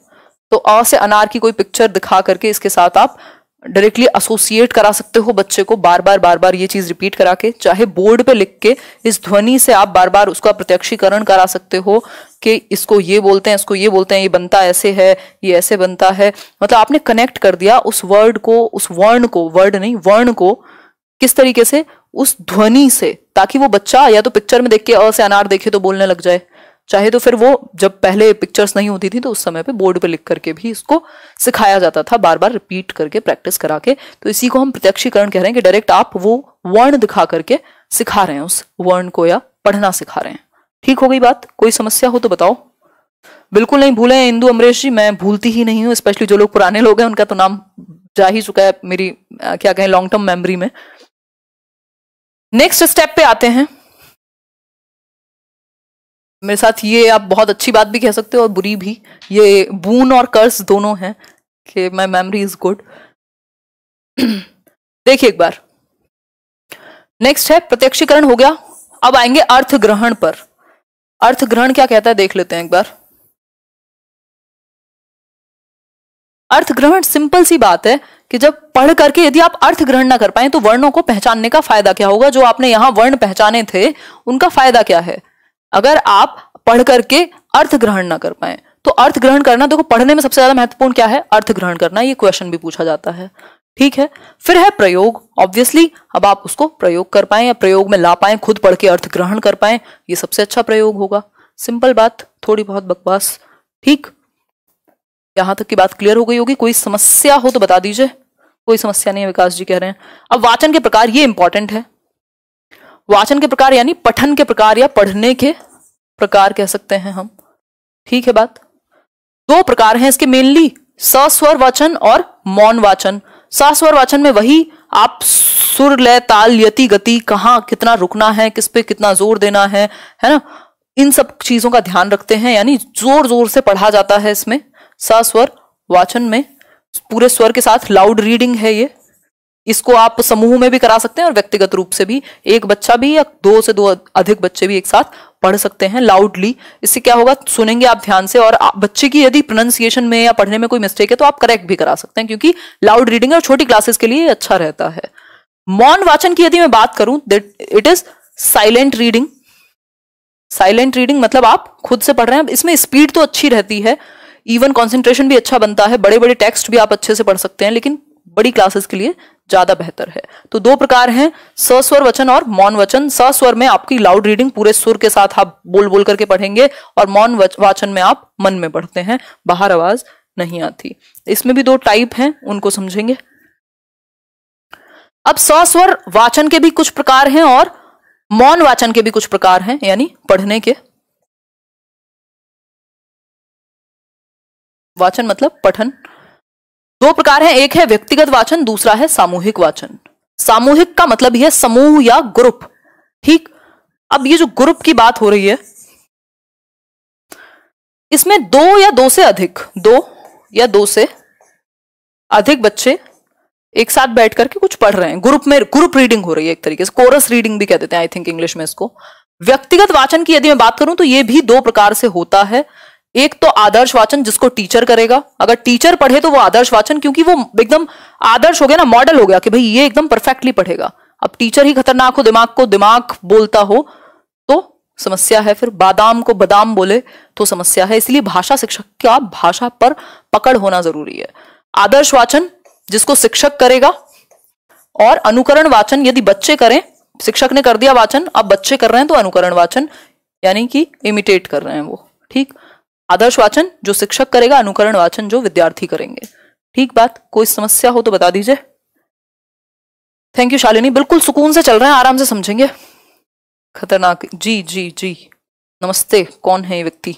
तो अ से अनार की कोई पिक्चर दिखा करके इसके साथ आप डायरेक्टली एसोसिएट करा सकते हो बच्चे को बार बार बार बार ये चीज रिपीट करा के चाहे बोर्ड पे लिख के इस ध्वनि से आप बार बार उसका प्रत्यक्षीकरण करा सकते हो कि इसको ये बोलते हैं इसको ये बोलते हैं ये बनता ऐसे है ये ऐसे बनता है मतलब आपने कनेक्ट कर दिया उस वर्ड को उस वर्ण को वर्ड नहीं वर्ण को किस तरीके से उस ध्वनि से ताकि वो बच्चा या तो पिक्चर में देख के अ से अनार देखे तो बोलने लग जाए चाहे तो फिर वो जब पहले पिक्चर्स नहीं होती थी तो उस समय पे बोर्ड पे लिख करके भी इसको सिखाया जाता था बार बार रिपीट करके प्रैक्टिस करा के तो इसी को हम प्रत्यक्षीकरण कह रहे हैं कि डायरेक्ट आप वो वर्ण दिखा करके सिखा रहे हैं उस वर्ण को या पढ़ना सिखा रहे हैं ठीक हो गई बात कोई समस्या हो तो बताओ बिल्कुल नहीं भूले हैं इंदू अमरेश जी मैं भूलती ही नहीं हूँ स्पेशली जो लोग पुराने लोग हैं उनका तो नाम जा ही चुका है मेरी क्या कहें लॉन्ग टर्म मेमोरी में नेक्स्ट स्टेप पे आते हैं मेरे साथ ये आप बहुत अच्छी बात भी कह सकते हो और बुरी भी ये बून और कर्ज दोनों हैं कि माई मेमरी इज गुड देखिए एक बार नेक्स्ट है प्रत्यक्षीकरण हो गया अब आएंगे अर्थ ग्रहण पर अर्थ ग्रहण क्या कहता है देख लेते हैं एक बार अर्थ ग्रहण सिंपल सी बात है कि जब पढ़ करके यदि आप अर्थ ग्रहण ना कर पाए तो वर्णों को पहचानने का फायदा क्या होगा जो आपने यहां वर्ण पहचाने थे उनका फायदा क्या है अगर आप पढ़ करके अर्थ ग्रहण ना कर पाए तो अर्थ ग्रहण करना देखो पढ़ने में सबसे ज्यादा महत्वपूर्ण क्या है अर्थ ग्रहण करना ये क्वेश्चन भी पूछा जाता है ठीक है फिर है प्रयोग ऑब्वियसली अब आप उसको प्रयोग कर पाए या प्रयोग में ला पाए खुद पढ़ के अर्थ ग्रहण कर पाए ये सबसे अच्छा प्रयोग होगा सिंपल बात थोड़ी बहुत बकवास ठीक यहां तक की बात क्लियर हो गई होगी कोई समस्या हो तो बता दीजिए कोई समस्या नहीं है विकास जी कह रहे हैं अब वाचन के प्रकार ये इंपॉर्टेंट है वाचन के प्रकार यानी पठन के प्रकार या पढ़ने के प्रकार कह सकते हैं हम ठीक है बात दो प्रकार हैं इसके मेनली सस्वर वाचन और मौन वाचन सस्वर वाचन में वही आप सुर लय ताल यति गति कहां कितना रुकना है किस पे कितना जोर देना है है ना इन सब चीजों का ध्यान रखते हैं यानी जोर जोर से पढ़ा जाता है इसमें सस्वर वाचन में पूरे स्वर के साथ लाउड रीडिंग है ये इसको आप समूह में भी करा सकते हैं और व्यक्तिगत रूप से भी एक बच्चा भी या दो से दो अधिक बच्चे भी एक साथ पढ़ सकते हैं लाउडली इससे क्या होगा सुनेंगे आप ध्यान से और बच्चे की यदि प्रोनाउंसिएशन में या पढ़ने में कोई मिस्टेक है तो आप करेक्ट भी करा सकते हैं क्योंकि लाउड रीडिंग और छोटी क्लासेस के लिए अच्छा रहता है मौन वाचन की यदि मैं बात करूं it is silent reading silent reading मतलब आप खुद से पढ़ रहे हैं इसमें स्पीड तो अच्छी रहती है इवन कॉन्सेंट्रेशन भी अच्छा बनता है बड़े बड़े टेक्स्ट भी आप अच्छे से पढ़ सकते हैं लेकिन बड़ी क्लासेस के लिए ज्यादा बेहतर है तो दो प्रकार हैं सस्वर वचन और मौन वचन सस्वर में आपकी लाउड रीडिंग पूरे सुर के साथ आप बोल बोल करके पढ़ेंगे और मौन वाचन में आप मन में पढ़ते हैं बाहर आवाज नहीं आती इसमें भी दो टाइप हैं उनको समझेंगे अब सस्वर वाचन के भी कुछ प्रकार हैं और मौन वाचन के भी कुछ प्रकार हैं यानी पढ़ने के वाचन मतलब पठन दो प्रकार हैं एक है व्यक्तिगत वाचन दूसरा है सामूहिक वाचन सामूहिक का मतलब है समूह या ग्रुप ठीक अब ये जो ग्रुप की बात हो रही है इसमें दो या दो से अधिक दो या दो से अधिक बच्चे एक साथ बैठ करके कुछ पढ़ रहे हैं ग्रुप में ग्रुप रीडिंग हो रही है एक तरीके से कोरस रीडिंग भी कह देते हैं आई थिंक इंग्लिश में इसको व्यक्तिगत वाचन की यदि मैं बात करूं तो ये भी दो प्रकार से होता है एक तो आदर्श वाचन जिसको टीचर करेगा अगर टीचर पढ़े तो वो आदर्श वाचन क्योंकि वो एकदम आदर्श हो गया ना मॉडल हो गया कि भाई ये एकदम परफेक्टली पढ़ेगा अब टीचर ही खतरनाक हो दिमाग को दिमाग बोलता हो तो समस्या है फिर बादाम को बादाम बोले तो समस्या है इसलिए भाषा शिक्षक का भाषा पर पकड़ होना जरूरी है आदर्श वाचन जिसको शिक्षक करेगा और अनुकरण वाचन यदि बच्चे करें शिक्षक ने कर दिया वाचन अब बच्चे कर रहे हैं तो अनुकरण वाचन यानी कि इमिटेट कर रहे हैं वो ठीक आदर्श वाचन जो शिक्षक करेगा अनुकरण वाचन जो विद्यार्थी करेंगे ठीक बात कोई समस्या हो तो बता दीजिए थैंक यू शालिनी बिल्कुल सुकून से चल रहे हैं आराम से समझेंगे खतरनाक जी जी जी नमस्ते कौन है ये व्यक्ति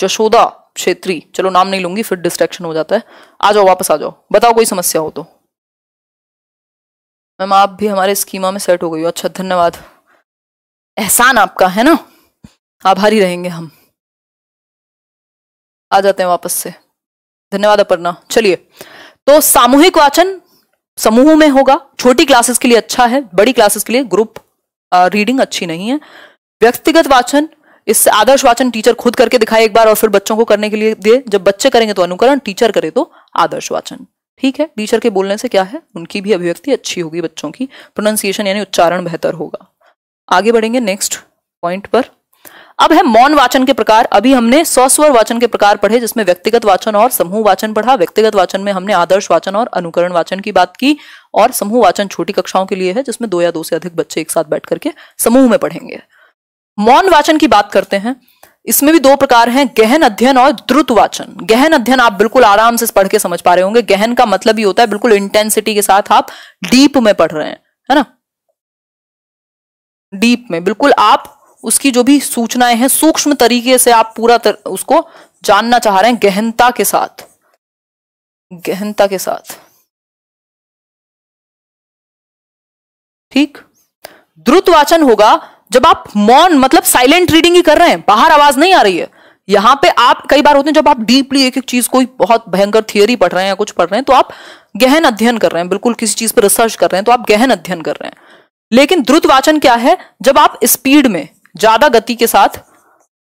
जशोदा क्षेत्री चलो नाम नहीं लूंगी फिर डिस्ट्रैक्शन हो जाता है आ जाओ वापस आ जाओ बताओ कोई समस्या हो तो मैम आप भी हमारे स्कीमा में सेट हो गई हो अच्छा धन्यवाद एहसान आपका है ना आभारी रहेंगे हम आ जाते हैं वापस से धन्यवाद अपर्णा चलिए तो सामूहिक वाचन समूह में होगा छोटी क्लासेस के लिए अच्छा है बड़ी क्लासेस के लिए ग्रुप रीडिंग अच्छी नहीं है व्यक्तिगत वाचन इससे आदर्श वाचन टीचर खुद करके दिखाए एक बार और फिर बच्चों को करने के लिए दे जब बच्चे करेंगे तो अनुकरण टीचर करे तो आदर्श वाचन ठीक है टीचर के बोलने से क्या है उनकी भी अभिव्यक्ति अच्छी होगी बच्चों की प्रोनाउंसिएशन यानी उच्चारण बेहतर होगा आगे बढ़ेंगे नेक्स्ट पॉइंट पर अब है मौन वाचन के प्रकार अभी हमने सस्वर वाचन के प्रकार पढ़े जिसमें व्यक्तिगत वाचन और समूह वाचन पढ़ा व्यक्तिगत वाचन में हमने आदर्श वाचन और अनुकरण वाचन की बात की और समूह वाचन छोटी कक्षाओं के लिए है जिसमें दो या दो से अधिक बच्चे एक साथ बैठ करके समूह में पढ़ेंगे मौन वाचन की बात करते हैं इसमें भी दो प्रकार हैं गहन अध्ययन और द्रुत वाचन गहन अध्ययन आप बिल्कुल आराम से पढ़ के समझ पा रहे होंगे गहन का मतलब ये होता है बिल्कुल इंटेंसिटी के साथ आप डीप में पढ़ रहे हैं है ना डीप में बिल्कुल आप उसकी जो भी सूचनाएं हैं सूक्ष्म तरीके से आप पूरा तर, उसको जानना चाह रहे हैं गहनता के साथ गहनता के साथ ठीक द्रुत वाचन होगा जब आप मौन मतलब साइलेंट रीडिंग ही कर रहे हैं बाहर आवाज नहीं आ रही है यहां पे आप कई बार होते हैं जब आप डीपली एक एक चीज कोई बहुत भयंकर थियोरी पढ़ रहे हैं या कुछ पढ़ रहे हैं तो आप गहन अध्ययन कर रहे हैं बिल्कुल किसी चीज पर रिसर्च कर रहे हैं तो आप गहन अध्ययन कर रहे हैं लेकिन द्रुत वाचन क्या है जब आप स्पीड में ज्यादा गति के साथ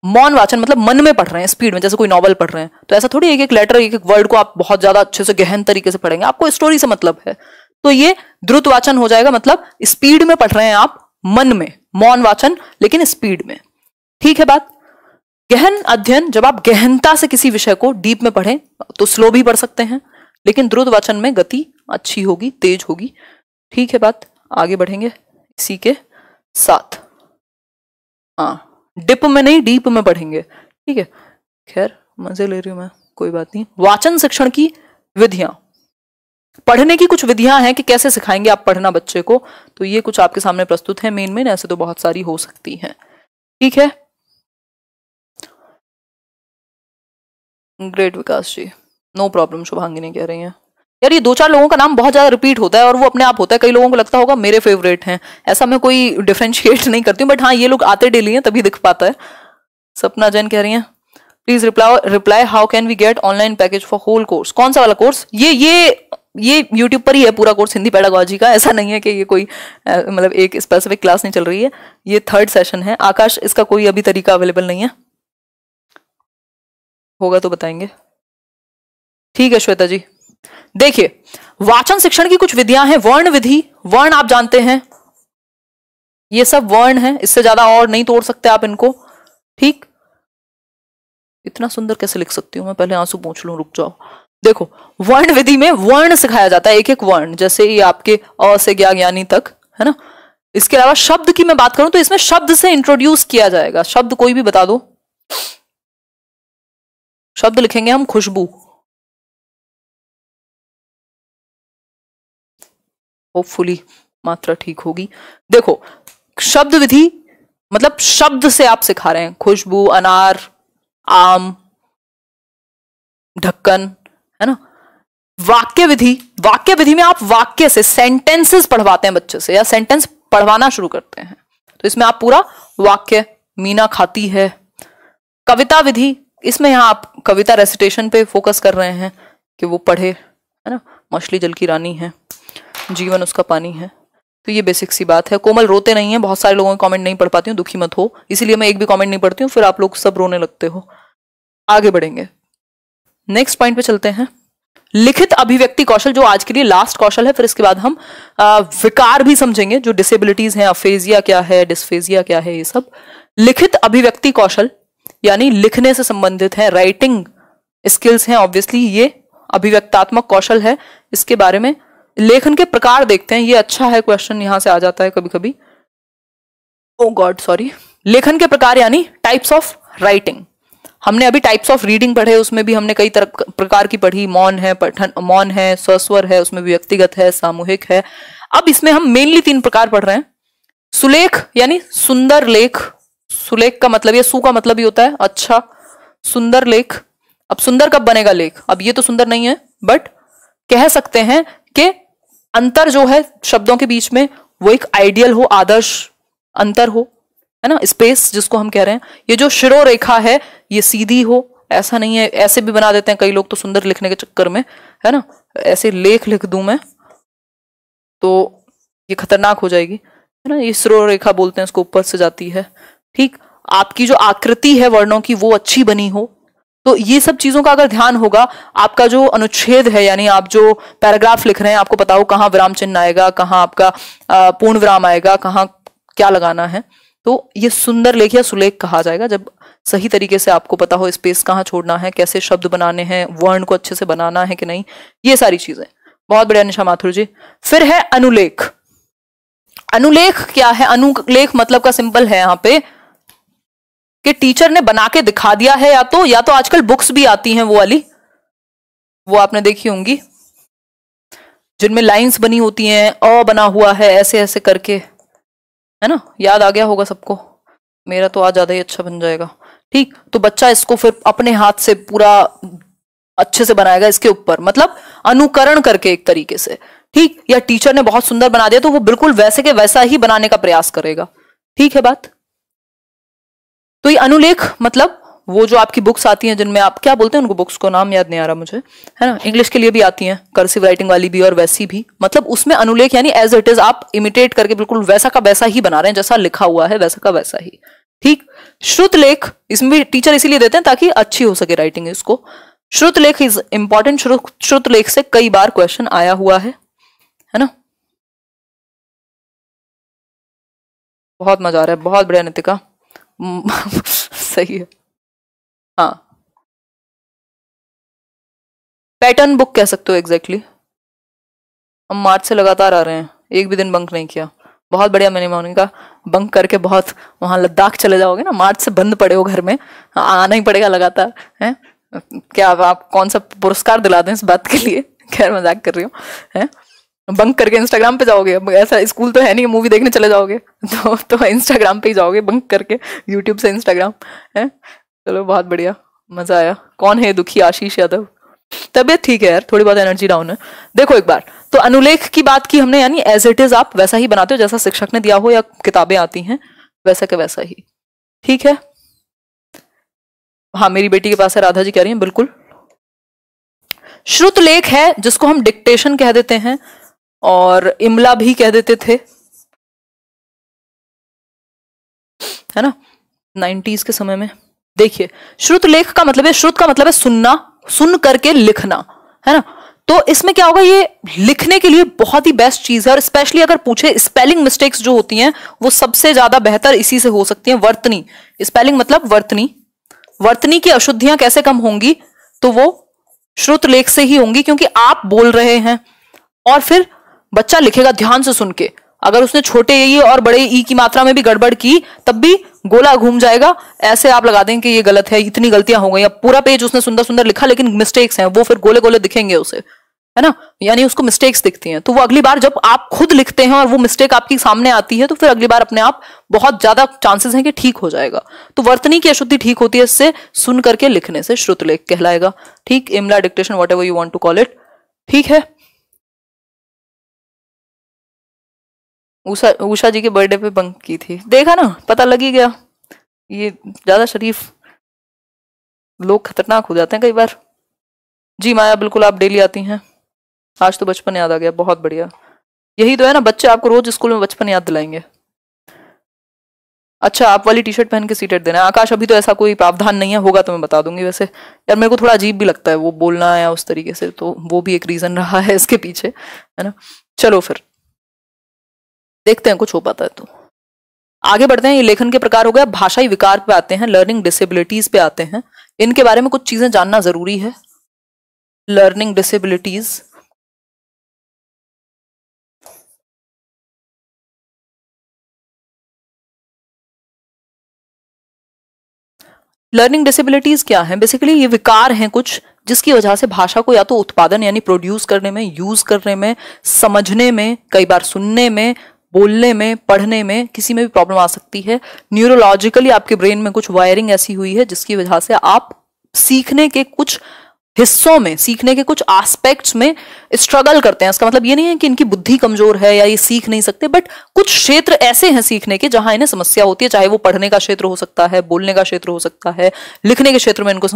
मौन वाचन मतलब मन में पढ़ रहे हैं स्पीड में जैसे कोई नॉवल पढ़ रहे हैं तो ऐसा थोड़ी एक एक लेटर एक एक वर्ड को आप बहुत ज्यादा अच्छे से गहन तरीके से पढ़ेंगे आपको स्टोरी से मतलब है तो ये द्रुत वाचन हो जाएगा मतलब स्पीड में पढ़ रहे हैं आप मन में मौन वाचन लेकिन स्पीड में ठीक है बात गहन अध्ययन जब आप गहनता से किसी विषय को डीप में पढ़ें तो स्लो भी पढ़ सकते हैं लेकिन द्रुत वाचन में गति अच्छी होगी तेज होगी ठीक है बात आगे बढ़ेंगे इसी के साथ हाँ डिप में नहीं डीप में पढ़ेंगे ठीक है खैर मजे ले रही हूं मैं कोई बात नहीं वाचन शिक्षण की विधियां पढ़ने की कुछ विधियां हैं कि कैसे सिखाएंगे आप पढ़ना बच्चे को तो ये कुछ आपके सामने प्रस्तुत है मेन मेन ऐसे तो बहुत सारी हो सकती हैं ठीक है great Vikas ji no problem Shubhangi ने कह रही हैं यार ये दो चार लोगों का नाम बहुत ज्यादा रिपीट होता है और वो अपने आप होता है कई लोगों को लगता होगा मेरे फेवरेट हैं ऐसा मैं कोई डिफ्रेंशिएट नहीं करती हूँ बट हाँ ये लोग आते डेली हैं तभी दिख पाता है सपना जैन कह रही हैं please reply reply how can we get online package for whole course कौन सा वाला कोर्स ये ये ये यूट्यूब पर ही है पूरा कोर्स हिंदी पैडागोजी का ऐसा नहीं है कि ये कोई मतलब एक स्पेसिफिक क्लास नहीं चल रही है ये थर्ड सेशन है आकाश इसका कोई अभी तरीका अवेलेबल नहीं है होगा तो बताएंगे ठीक है श्वेता जी देखिए वाचन शिक्षण की कुछ विधियां हैं वर्ण विधि वर्ण आप जानते हैं ये सब वर्ण है इससे ज्यादा और नहीं तोड़ सकते आप इनको ठीक इतना सुंदर कैसे लिख सकती हूं मैं पहले आंसू पूछ लू रुक जाओ देखो वर्ण विधि में वर्ण सिखाया जाता है एक एक वर्ण जैसे ये आपके अ से ज्ञा ज्ञानी तक है ना इसके अलावा शब्द की मैं बात करूं तो इसमें शब्द से इंट्रोड्यूस किया जाएगा शब्द कोई भी बता दो शब्द लिखेंगे हम खुशबू होपफुली मात्रा ठीक होगी देखो शब्द विधि मतलब शब्द से आप सिखा रहे हैं खुशबू अनार आम ढक्कन है ना वाक्य विधि वाक्य विधि में आप वाक्य से सेंटेंसेस पढ़वाते हैं बच्चे से या सेंटेंस पढ़वाना शुरू करते हैं तो इसमें आप पूरा वाक्य मीना खाती है कविता विधि इसमें यहाँ आप कविता रेसिटेशन पे फोकस कर रहे हैं कि वो पढ़े है ना मछली जल की रानी है जीवन उसका पानी है तो ये बेसिक सी बात है कोमल रोते नहीं है बहुत सारे लोगों के कमेंट नहीं पढ़ पाती हूँ दुखी मत हो इसीलिए मैं एक भी कमेंट नहीं पढ़ती हूँ फिर आप लोग सब रोने लगते हो आगे बढ़ेंगे नेक्स्ट पॉइंट पे चलते हैं लिखित अभिव्यक्ति कौशल जो आज के लिए लास्ट कौशल है फिर इसके बाद हम आ, विकार भी समझेंगे जो डिसेबिलिटीज हैं अफेजिया क्या है डिस्फेजिया क्या है ये सब लिखित अभिव्यक्ति कौशल यानी लिखने से संबंधित है राइटिंग स्किल्स हैं ऑब्वियसली ये अभिव्यक्तात्मक कौशल है इसके बारे में लेखन के प्रकार देखते हैं ये अच्छा है क्वेश्चन यहां से आ जाता है कभी कभी ओ गॉड सॉरी लेखन के प्रकार यानी टाइप्स ऑफ राइटिंग हमने अभी टाइप्स ऑफ रीडिंग पढ़े उसमें भी हमने कई तरह प्रकार की पढ़ी मौन है पठन मौन है स्वस्वर है उसमें भी व्यक्तिगत है सामूहिक है अब इसमें हम मेनली तीन प्रकार पढ़ रहे हैं सुलेख यानी सुंदर लेख सुलेख का मतलब या सु का मतलब ही होता है अच्छा सुंदर लेख अब सुंदर कब बनेगा लेख अब ये तो सुंदर नहीं है बट कह सकते हैं कि अंतर जो है शब्दों के बीच में वो एक आइडियल हो आदर्श अंतर हो है ना स्पेस जिसको हम कह रहे हैं ये जो शिरो रेखा है ये सीधी हो ऐसा नहीं है ऐसे भी बना देते हैं कई लोग तो सुंदर लिखने के चक्कर में है ना ऐसे लेख लिख दूं मैं तो ये खतरनाक हो जाएगी है ना ये शिरो रेखा बोलते हैं उसको ऊपर से जाती है ठीक आपकी जो आकृति है वर्णों की वो अच्छी बनी हो तो ये सब चीजों का अगर ध्यान होगा आपका जो अनुच्छेद है यानी आप जो पैराग्राफ लिख रहे हैं आपको पता हो कहाँ विराम चिन्ह आएगा कहाँ आपका पूर्ण विराम आएगा कहाँ क्या लगाना है तो ये सुंदर लेख या सुलेख कहा जाएगा जब सही तरीके से आपको पता हो स्पेस कहाँ छोड़ना है कैसे शब्द बनाने हैं वर्ण को अच्छे से बनाना है कि नहीं ये सारी चीजें बहुत बढ़िया निशा माथुर जी फिर है अनुलेख अनुलेख क्या है अनुलेख मतलब का सिंपल है यहाँ पे कि टीचर ने बना के दिखा दिया है या तो या तो आजकल बुक्स भी आती हैं वो वाली वो आपने देखी होंगी जिनमें लाइंस बनी होती हैं अ बना हुआ है ऐसे ऐसे करके है ना याद आ गया होगा सबको मेरा तो आज ज़्यादा ही अच्छा बन जाएगा ठीक तो बच्चा इसको फिर अपने हाथ से पूरा अच्छे से बनाएगा इसके ऊपर मतलब अनुकरण करके एक तरीके से ठीक या टीचर ने बहुत सुंदर बना दिया तो वो बिल्कुल वैसे के वैसा ही बनाने का प्रयास करेगा ठीक है बात तो ये अनुलेख मतलब वो जो आपकी बुक्स आती हैं जिनमें आप क्या बोलते हैं उनको बुक्स को नाम याद नहीं आ रहा मुझे है ना इंग्लिश के लिए भी आती हैं कर्सिव राइटिंग वाली भी और वैसी भी मतलब उसमें अनुलेख यानी एज इट इज आप इमिटेट करके बिल्कुल वैसा का वैसा ही बना रहे हैं जैसा लिखा हुआ है वैसा का वैसा ही ठीक श्रुत लेख इसमें भी टीचर इसीलिए देते हैं ताकि अच्छी हो सके राइटिंग इसको श्रुत लेख इज इंपॉर्टेंट श्रुत लेख से कई बार क्वेश्चन आया हुआ है है ना बहुत मजा आ रहा है बहुत बढ़िया नितिका सही है हाँ पैटर्न बुक कह सकते हो एग्जैक्टली exactly. हम मार्च से लगातार आ रहे हैं एक भी दिन बंक नहीं किया बहुत बढ़िया मैंने मानी का बंक करके बहुत वहां लद्दाख चले जाओगे ना मार्च से बंद पड़े हो घर में हाँ, आना ही पड़ेगा लगातार है क्या आप कौन सा पुरस्कार दिला दें इस बात के लिए खैर मजाक कर रही हूँ है बंक करके इंस्टाग्राम पे जाओगे ऐसा स्कूल तो है नहीं मूवी देखने चले जाओगे तो तो इंस्टाग्राम पे ही जाओगे बंक करके यूट्यूब से इंस्टाग्राम है चलो बहुत बढ़िया मजा आया कौन है दुखी आशीष यादव तबीयत ठीक है यार थोड़ी बहुत एनर्जी डाउन है देखो एक बार तो अनुलेख की बात की हमने यानी एज इट इज आप वैसा ही बनाते हो जैसा शिक्षक ने दिया हो या किताबें आती हैं वैसा के वैसा ही ठीक है हाँ मेरी बेटी के पास है राधा जी कह रही हैं बिल्कुल श्रुत लेख है जिसको हम डिक्टेशन कह देते हैं और इमला भी कह देते थे है ना नाइन्टीज के समय में देखिए श्रुत लेख का मतलब है श्रुत का मतलब है सुनना सुन करके लिखना है ना तो इसमें क्या होगा ये लिखने के लिए बहुत ही बेस्ट चीज है और स्पेशली अगर पूछे स्पेलिंग मिस्टेक्स जो होती हैं वो सबसे ज्यादा बेहतर इसी से हो सकती हैं वर्तनी स्पेलिंग मतलब वर्तनी वर्तनी की अशुद्धियां कैसे कम होंगी तो वो श्रुत लेख से ही होंगी क्योंकि आप बोल रहे हैं और फिर बच्चा लिखेगा ध्यान से सुन के अगर उसने छोटे ई और बड़े ई की मात्रा में भी गड़बड़ की तब भी गोला घूम जाएगा ऐसे आप लगा देंगे कि ये गलत है इतनी गलतियां हो गई अब पूरा पेज उसने सुंदर सुंदर लिखा लेकिन मिस्टेक्स हैं वो फिर गोले गोले दिखेंगे उसे है ना यानी उसको मिस्टेक्स दिखती हैं तो वो अगली बार जब आप खुद लिखते हैं और वो मिस्टेक आपके सामने आती है तो फिर अगली बार अपने आप बहुत ज्यादा चांसेस हैं कि ठीक हो जाएगा तो वर्तनी की अशुद्धि ठीक होती है इससे सुन करके लिखने से श्रुतलेख कहलाएगा ठीक इमला dictation whatever you want to call it ठीक है उषा उषा जी के बर्थडे पे बंक की थी देखा ना पता लग ही गया ये ज़्यादा शरीफ लोग खतरनाक हो जाते हैं कई बार जी माया बिल्कुल आप डेली आती हैं आज तो बचपन याद आ गया बहुत बढ़िया यही तो है ना बच्चे आपको रोज स्कूल में बचपन याद दिलाएंगे अच्छा आप वाली टी शर्ट पहन के सीटेट देना आकाश अभी तो ऐसा कोई प्रावधान नहीं है होगा तो मैं बता दूंगी वैसे यार मेरे को थोड़ा अजीब भी लगता है वो बोलना या उस तरीके से तो वो भी एक रीज़न रहा है इसके पीछे है ना चलो फिर देखते हैं कुछ हो पाता है तो आगे बढ़ते हैं ये लेखन के प्रकार हो गया भाषाई विकार पे आते हैं लर्निंग डिसेबिलिटीज पे आते हैं इनके बारे में कुछ चीजें जानना जरूरी है लर्निंग डिसेबिलिटीज लर्निंग डिसेबिलिटीज क्या है बेसिकली ये विकार हैं कुछ जिसकी वजह से भाषा को या तो उत्पादन यानी प्रोड्यूस करने में यूज करने में समझने में कई बार सुनने में बोलने में पढ़ने में किसी में भी प्रॉब्लम आ सकती है न्यूरोलॉजिकली आपके ब्रेन में कुछ वायरिंग ऐसी हुई है जिसकी वजह से आप सीखने के कुछ हिस्सों में सीखने के कुछ एस्पेक्ट्स में स्ट्रगल करते हैं इसका मतलब ये नहीं है कि इनकी बुद्धि कमजोर है या ये सीख नहीं सकते बट कुछ क्षेत्र ऐसे हैं सीखने के जहां इन्हें समस्या होती है चाहे वो पढ़ने का क्षेत्र हो सकता है बोलने का क्षेत्र हो सकता है लिखने के क्षेत्र में इनको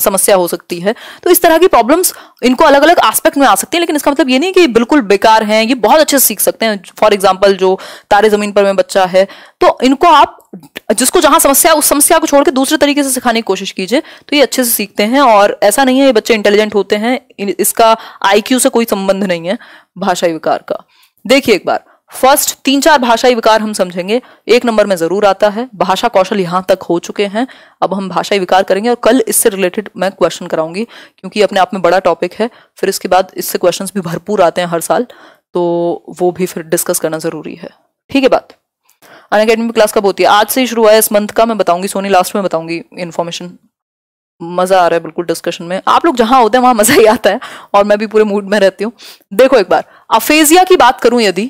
समस्या हो सकती है तो इस तरह की प्रॉब्लम्स इनको अलग अलग एस्पेक्ट में आ सकती है लेकिन इसका मतलब ये नहीं कि बिल्कुल बेकार है ये बहुत अच्छे से सीख सकते हैं फॉर एग्जाम्पल जो तारे जमीन पर में बच्चा है तो इनको आप जिसको जहां समस्या उस समस्या को छोड़ के दूसरे तरीके से सिखाने की कोशिश कीजिए तो ये अच्छे से सीखते हैं और ऐसा नहीं है ये बच्चे इंटेलिजेंट होते हैं इसका आईक्यू से कोई संबंध नहीं है भाषाई विकार का देखिए एक बार फर्स्ट तीन चार भाषाई विकार हम समझेंगे एक नंबर में जरूर आता है भाषा कौशल यहां तक हो चुके हैं अब हम भाषाई विकार करेंगे और कल इससे रिलेटेड मैं क्वेश्चन कराऊंगी क्योंकि अपने आप में बड़ा टॉपिक है फिर इसके बाद इससे क्वेश्चन भी भरपूर आते हैं हर साल तो वो भी फिर डिस्कस करना जरूरी है ठीक है बात अनकेडमी अकेडमी क्लास कब होती है आज से ही शुरू हुआ है इस मंथ का मैं बताऊंगी सोनी लास्ट में बताऊंगी इन्फॉर्मेशन मज़ा आ रहा है बिल्कुल डिस्कशन में आप लोग जहां होते हैं वहां मज़ा ही आता है और मैं भी पूरे मूड में रहती हूँ देखो एक बार अफेजिया की बात करूं यदि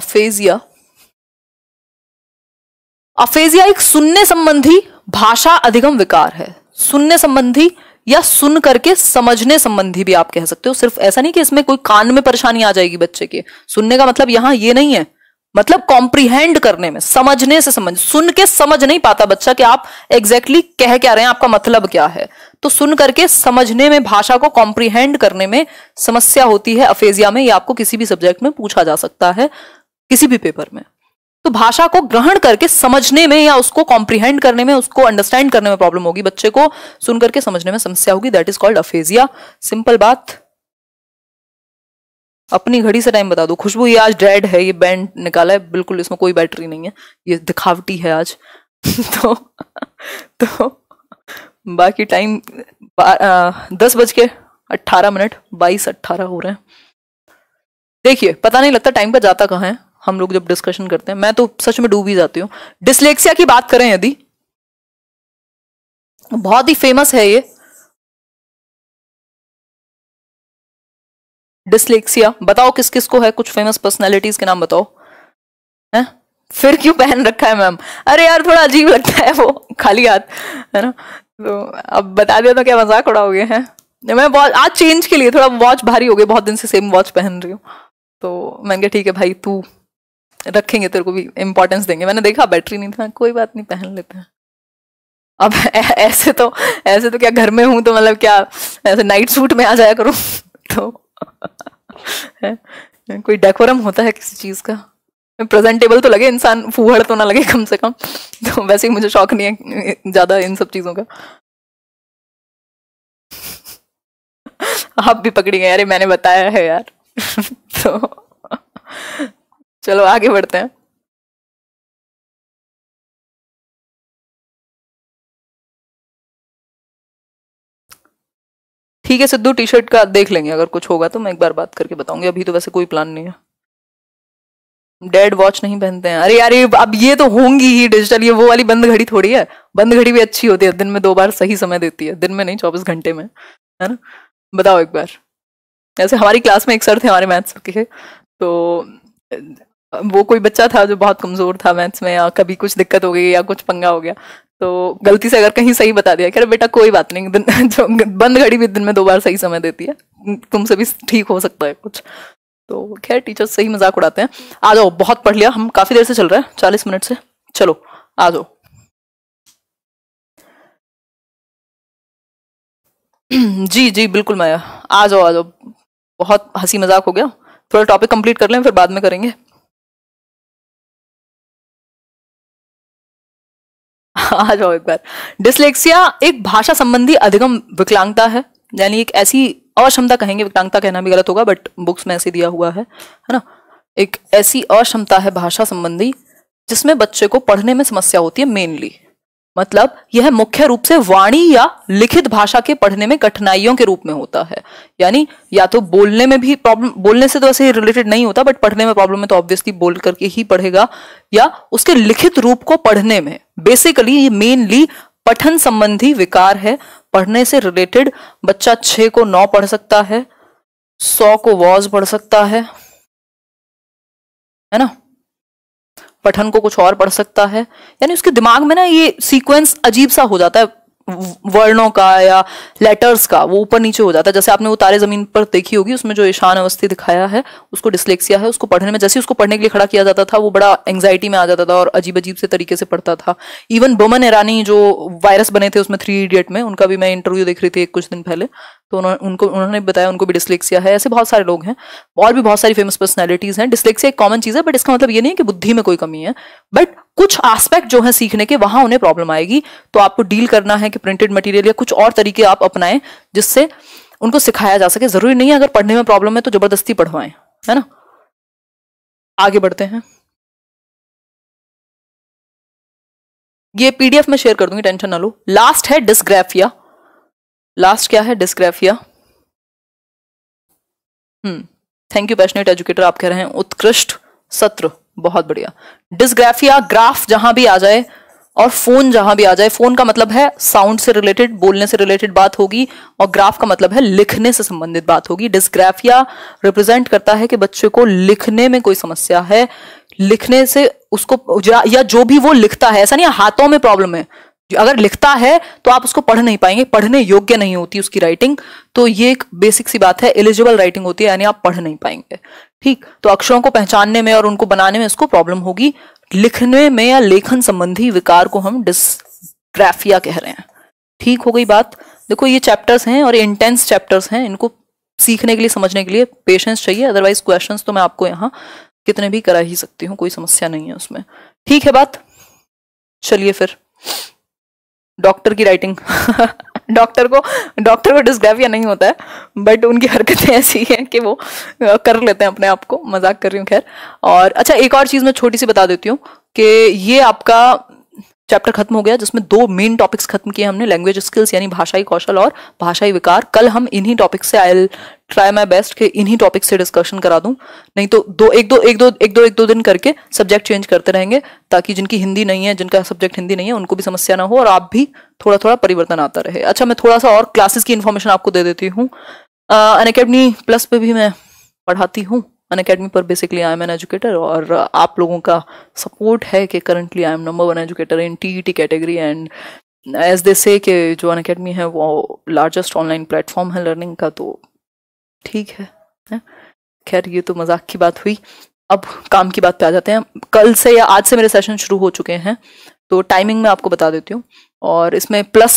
अफेजिया अफेजिया एक सुनने संबंधी भाषा अधिगम विकार है सुनने संबंधी या सुन करके समझने संबंधी भी आप कह सकते हो सिर्फ ऐसा नहीं कि इसमें कोई कान में परेशानी आ जाएगी बच्चे के सुनने का मतलब यहां ये नहीं है मतलब कॉम्प्रीहेंड करने में समझने से समझ सुन के समझ नहीं पाता बच्चा कि आप एग्जैक्टली exactly कह क्या रहे हैं आपका मतलब क्या है तो सुन करके समझने में भाषा को कॉम्प्रीहेंड करने में समस्या होती है अफेजिया में या आपको किसी भी सब्जेक्ट में पूछा जा सकता है किसी भी पेपर में तो भाषा को ग्रहण करके समझने में या उसको कॉम्प्रिहेंड करने में उसको अंडरस्टैंड करने में प्रॉब्लम होगी बच्चे को सुन करके समझने में समस्या होगी that is called aphasia simple बात अपनी घड़ी से टाइम बता दो खुशबू ये आज डेड है ये बैंड निकाला है बिल्कुल इसमें कोई बैटरी नहीं है ये दिखावटी है आज तो तो बाकी टाइम दस बज के अट्ठारह मिनट बाईस अट्ठारह हो रहे हैं देखिए पता नहीं लगता टाइम का जाता कहाँ है हम लोग जब डिस्कशन करते हैं मैं तो सच में डूब ही जाती हूँ डिसलेक्सिया की बात करें यदि बहुत ही फेमस है ये डिसलेक्सिया बताओ किस किस को है कुछ फेमस पर्सनालिटीज के नाम बताओ है फिर क्यों पहन रखा है मैम अरे यार थोड़ा अजीब लगता है वो खाली हाथ है ना तो अब बता दिया तो क्या मजाक उड़ाओगे हैं मैं वॉच आज चेंज के लिए थोड़ा वॉच भारी हो गई बहुत दिन से सेम वॉच पहन रही हूँ तो मैंने कहा ठीक है भाई तू रखेंगे तेरे को भी इम्पोर्टेंस देंगे मैंने देखा बैटरी नहीं था कोई बात नहीं पहन लेते हैं अब ऐसे तो ऐसे तो क्या घर में हूं तो मतलब क्या ऐसे नाइट सूट में आ जाया करूं तो कोई डेकोरम होता है किसी चीज़ का प्रेजेंटेबल तो लगे इंसान फूहड़ तो ना लगे कम से कम तो वैसे ही मुझे शौक नहीं है ज़्यादा इन सब चीज़ों का आप भी पकड़ी गए अरे मैंने बताया है यार तो चलो आगे बढ़ते हैं ठीक है सिद्धू टी शर्ट का देख लेंगे अगर कुछ होगा तो मैं एक बार बात करके बताऊंगी अभी तो वैसे कोई प्लान नहीं है डेड वॉच नहीं पहनते हैं अरे यार ये अब ये तो होंगी ही डिजिटल ये वो वाली बंद घड़ी थोड़ी है बंद घड़ी भी अच्छी होती है दिन में दो बार सही समय देती है दिन में नहीं चौबीस घंटे में है ना बताओ एक बार ऐसे हमारी क्लास में एक सर थे हमारे मैथ्स के तो वो कोई बच्चा था जो बहुत कमजोर था मैथ्स में या कभी कुछ दिक्कत हो गई या कुछ पंगा हो गया तो गलती से अगर कहीं सही बता दिया अरे बेटा कोई बात नहीं दिन जो बंद घड़ी भी दिन में दो बार सही समय देती है तुमसे भी ठीक हो सकता है कुछ तो खैर टीचर सही मजाक उड़ाते हैं आ जाओ बहुत पढ़ लिया हम काफी देर से चल रहे हैं चालीस मिनट से चलो आ जाओ जी जी बिल्कुल माया आ जाओ आ जाओ बहुत हंसी मजाक हो गया थोड़ा टॉपिक कंप्लीट कर लें फिर बाद में करेंगे आ जाओ एक बार डिसलेक्सिया एक भाषा संबंधी अधिगम विकलांगता है यानी एक ऐसी अक्षमता कहेंगे विकलांगता कहना भी गलत होगा बट बुक्स में ऐसे दिया हुआ है है ना एक ऐसी अक्षमता है भाषा संबंधी जिसमें बच्चे को पढ़ने में समस्या होती है मेनली मतलब यह मुख्य रूप से वाणी या लिखित भाषा के पढ़ने में कठिनाइयों के रूप में होता है यानी या तो बोलने में भी प्रॉब्लम बोलने से तो ऐसे रिलेटेड नहीं होता बट पढ़ने में प्रॉब्लम है तो ऑब्वियसली बोल करके ही पढ़ेगा या उसके लिखित रूप को पढ़ने में बेसिकली ये मेनली पठन संबंधी विकार है पढ़ने से रिलेटेड बच्चा छ को नौ पढ़ सकता है सौ को वॉज पढ़ सकता है है ना पठन को कुछ और पढ़ सकता है यानी उसके दिमाग में ना ये सीक्वेंस अजीब सा हो जाता है वर्णों का या लेटर्स का वो ऊपर नीचे हो जाता है जैसे आपने वो तारे जमीन पर देखी होगी उसमें जो ईशान अवस्थी दिखाया है उसको डिस्लेक्सिया है उसको पढ़ने में जैसे उसको पढ़ने के लिए खड़ा किया जाता था वो बड़ा एंग्जाइटी में आ जाता था और अजीब अजीब से तरीके से पढ़ता था इवन बोमन ईरानी जो वायरस बने थे उसमें थ्री इडियट में उनका भी मैं इंटरव्यू देख रही थी कुछ दिन पहले तो उन्होंने उनको उन्होंने बताया उनको भी डिस्लेक्सिया है ऐसे बहुत सारे लोग हैं और भी बहुत सारी फेमस पर्सनैलिटीज़ हैं डिस्लेक्सिया एक कॉमन चीज़ है बट इसका मतलब ये नहीं है कि बुद्धि में कोई कमी है बट कुछ आस्पेक्ट जो है सीखने के वहां उन्हें प्रॉब्लम आएगी तो आपको डील करना है कि प्रिंटेड मटीरियल या कुछ और तरीके आप अपनाएं जिससे उनको सिखाया जा सके जरूरी नहीं है अगर पढ़ने में प्रॉब्लम है तो जबरदस्ती पढ़वाएं है ना आगे बढ़ते हैं ये पीडीएफ में शेयर कर दूंगी टेंशन ना लो लास्ट है डिस्ग्राफिया लास्ट क्या है dysgraphia hmm thank you passionate educator आप कह रहे हैं उत्कृष्ट सत्र बहुत बढ़िया डिस्ग्राफिया ग्राफ जहां भी आ जाए और फोन जहां भी आ जाए फोन का मतलब है साउंड से रिलेटेड बोलने से रिलेटेड बात होगी और ग्राफ का मतलब है लिखने से संबंधित बात होगी डिस्ग्राफिया रिप्रेजेंट करता है कि बच्चे को लिखने में कोई समस्या है लिखने से उसको या जो भी वो लिखता है ऐसा नहीं हाथों में प्रॉब्लम है अगर लिखता है तो आप उसको पढ़ नहीं पाएंगे पढ़ने योग्य नहीं होती उसकी राइटिंग तो ये एक बेसिक सी बात है एलिजिबल राइटिंग होती है यानी आप पढ़ नहीं पाएंगे ठीक तो अक्षरों को पहचानने में और उनको बनाने में उसको प्रॉब्लम होगी लिखने में या लेखन संबंधी विकार को हम डिस्ग्राफिया कह रहे हैं ठीक हो गई बात देखो ये चैप्टर्स हैं और इंटेंस चैप्टर्स हैं इनको सीखने के लिए समझने के लिए पेशेंस चाहिए अदरवाइज क्वेश्चंस तो मैं आपको यहाँ कितने भी करा ही सकती हूँ कोई समस्या नहीं है उसमें ठीक है बात चलिए फिर डॉक्टर की राइटिंग डॉक्टर को डॉक्टर को डिस्ग्राफिया नहीं होता है बट उनकी हरकतें ऐसी हैं कि वो कर लेते हैं अपने आप को मजाक कर रही हूँ खैर और अच्छा एक और चीज़ मैं छोटी सी बता देती हूँ कि ये आपका चैप्टर खत्म हो गया जिसमें दो मेन टॉपिक्स खत्म किए हमने लैंग्वेज स्किल्स यानी भाषाई कौशल और भाषाई विकार कल हम इन्हीं टॉपिक्स से आई ट्राई माई बेस्ट कि इन्हीं टॉपिक से डिस्कशन करा दूं नहीं तो दो एक दो एक दो एक दो एक दो दिन करके सब्जेक्ट चेंज करते रहेंगे ताकि जिनकी हिंदी नहीं है जिनका सब्जेक्ट हिंदी नहीं है उनको भी समस्या ना हो और आप भी थोड़ा थोड़ा परिवर्तन आता रहे अच्छा मैं थोड़ा सा और क्लासेस की इन्फॉर्मेशन आपको दे देती हूँ अन अकेडमी प्लस पे भी मैं पढ़ाती हूँ अन अकेडमी पर basically I am an educator और आप लोगों का सपोर्ट है कि currently I am number one educator in T T category and as they say जो अन अकेडमी है वो लार्जेस्ट ऑनलाइन प्लेटफॉर्म है लर्निंग का तो ठीक है, है? खैर ये तो मजाक की बात हुई अब काम की बात पे आ जाते हैं कल से या आज से मेरे सेशन शुरू हो चुके हैं तो टाइमिंग मैं आपको बता देती हूँ और इसमें प्लस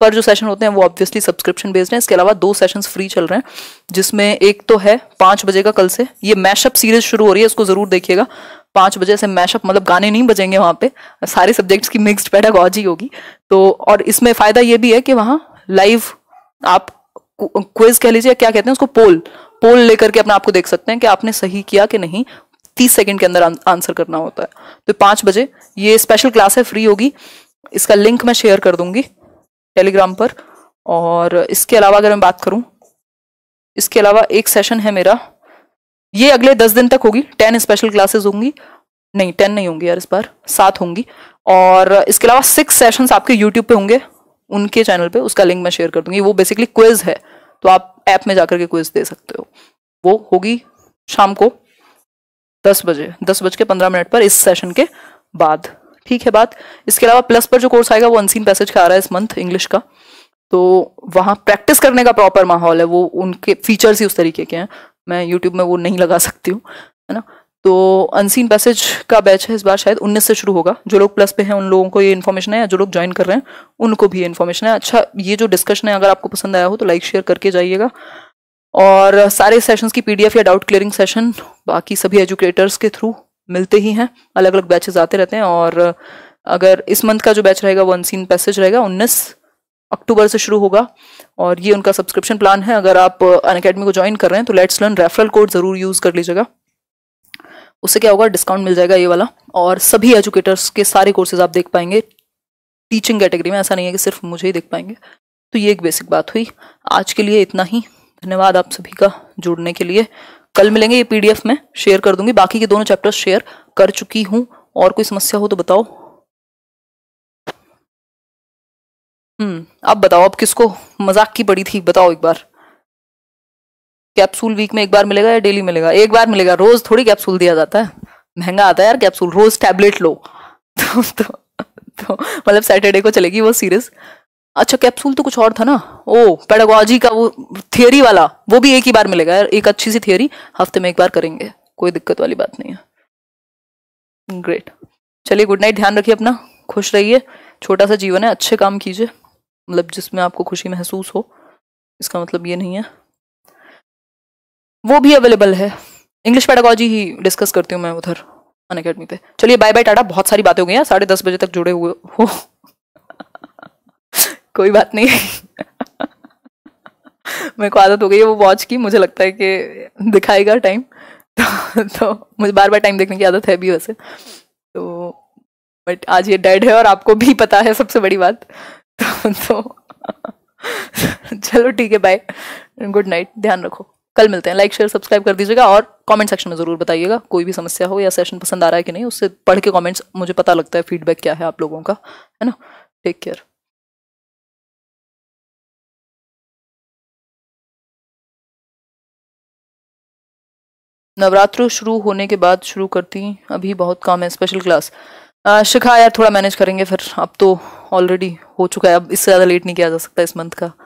पर जो सेशन होते हैं वो ऑब्वियसली सब्सक्रिप्शन बेस्ड हैं इसके अलावा दो सेशंस फ्री चल रहे हैं जिसमें एक तो है पाँच बजे का कल से ये मैशअप सीरीज शुरू हो रही है इसको ज़रूर देखिएगा पाँच बजे से मैशअप मतलब गाने नहीं बजेंगे वहाँ पे सारे सब्जेक्ट्स की मिक्स्ड पैटागॉजी होगी तो और इसमें फ़ायदा ये भी है कि वहाँ लाइव आप क्विज कह लीजिए क्या कहते हैं उसको पोल पोल लेकर के अपने आपको देख सकते हैं कि आपने सही किया कि नहीं तीस सेकेंड के अंदर आंसर करना होता है तो पांच बजे ये स्पेशल क्लास है फ्री होगी इसका लिंक मैं शेयर कर दूंगी टेलीग्राम पर और इसके अलावा अगर मैं बात करूं इसके अलावा एक सेशन है मेरा ये अगले दस दिन तक होगी टेन स्पेशल क्लासेस होंगी नहीं टेन नहीं होंगी यार इस बार सात होंगी और इसके अलावा सिक्स सेशंस आपके यूट्यूब पे होंगे उनके चैनल पे उसका लिंक मैं शेयर कर दूंगी वो बेसिकली क्विज है तो आप ऐप में जाकर के क्विज दे सकते हो वो होगी शाम को दस बजे दस बज के पंद्रह मिनट पर इस सेशन के बाद ठीक है बात इसके अलावा प्लस पर जो कोर्स आएगा वो अनसीन पैसेज का आ रहा है इस मंथ इंग्लिश का तो वहाँ प्रैक्टिस करने का प्रॉपर माहौल है वो उनके फीचर्स ही उस तरीके के हैं मैं यूट्यूब में वो नहीं लगा सकती हूँ है ना तो अनसीन पैसेज का बैच है इस बार शायद 19 से शुरू होगा जो लोग प्लस पे हैं उन लोगों को ये इन्फॉर्मेशन है या जो लोग ज्वाइन कर रहे हैं उनको भी ये इन्फॉर्मेशन है अच्छा ये जो डिस्कशन है अगर आपको पसंद आया हो तो लाइक शेयर करके जाइएगा और सारे सेशंस की पीडीएफ या डाउट क्लियरिंग सेशन बाकी सभी एजुकेटर्स के थ्रू मिलते ही हैं अलग अलग बैचेज आते रहते हैं और अगर इस मंथ का जो बैच रहेगा वो अनसीन पैसेज रहेगा उन्नीस अक्टूबर से शुरू होगा और ये उनका सब्सक्रिप्शन प्लान है अगर आप अन अकेडमी को ज्वाइन कर रहे हैं तो लेट्स लर्न रेफरल कोड जरूर यूज़ कर लीजिएगा उससे क्या होगा डिस्काउंट मिल जाएगा ये वाला और सभी एजुकेटर्स के सारे कोर्सेज आप देख पाएंगे टीचिंग कैटेगरी में ऐसा नहीं है कि सिर्फ मुझे ही देख पाएंगे तो ये एक बेसिक बात हुई आज के लिए इतना ही धन्यवाद आप सभी का जुड़ने के लिए कल मिलेंगे ये पीडीएफ में शेयर कर दूंगी बाकी के दोनों चैप्टर शेयर कर चुकी हूँ और कोई समस्या हो तो बताओ हम्म आप बताओ आप किसको मजाक की पड़ी थी बताओ एक बार कैप्सूल वीक में एक बार मिलेगा या डेली मिलेगा एक बार मिलेगा रोज थोड़ी कैप्सूल दिया जाता है महंगा आता है यार कैप्सूल रोज टैबलेट लो तो, तो, तो मतलब सैटरडे को चलेगी वो सीरीज अच्छा कैप्सूल तो कुछ और था ना ओ पेडागोजी का वो थियोरी वाला वो भी एक ही बार मिलेगा यार एक अच्छी सी थियोरी हफ्ते में एक बार करेंगे कोई दिक्कत वाली बात नहीं है ग्रेट चलिए गुड नाइट ध्यान रखिए अपना खुश रहिए छोटा सा जीवन है अच्छे काम कीजिए मतलब जिसमें आपको खुशी महसूस हो इसका मतलब ये नहीं है वो भी अवेलेबल है इंग्लिश पैडागॉजी ही डिस्कस करती हूँ मैं उधर अन अकेडमी पे चलिए बाय बाय टाटा बहुत सारी बातें हो गई हैं साढ़े दस बजे तक जुड़े हुए हो कोई बात नहीं मेरे को आदत हो गई है वो वॉच की मुझे लगता है कि दिखाएगा टाइम तो, तो मुझे बार बार टाइम देखने की आदत है भी वैसे तो बट आज ये डेड है और आपको भी पता है सबसे बड़ी बात तो, तो चलो ठीक है बाय गुड नाइट ध्यान रखो कल मिलते हैं लाइक शेयर सब्सक्राइब कर दीजिएगा और कमेंट सेक्शन में ज़रूर बताइएगा कोई भी समस्या हो या सेशन पसंद आ रहा है कि नहीं उससे पढ़ के कमेंट्स मुझे पता लगता है फीडबैक क्या है आप लोगों का है ना टेक केयर नवरात्र शुरू होने के बाद शुरू करती अभी बहुत काम है स्पेशल क्लास शिखा यार थोड़ा मैनेज करेंगे फिर अब तो ऑलरेडी हो चुका है अब इससे ज़्यादा लेट नहीं किया जा सकता इस मंथ का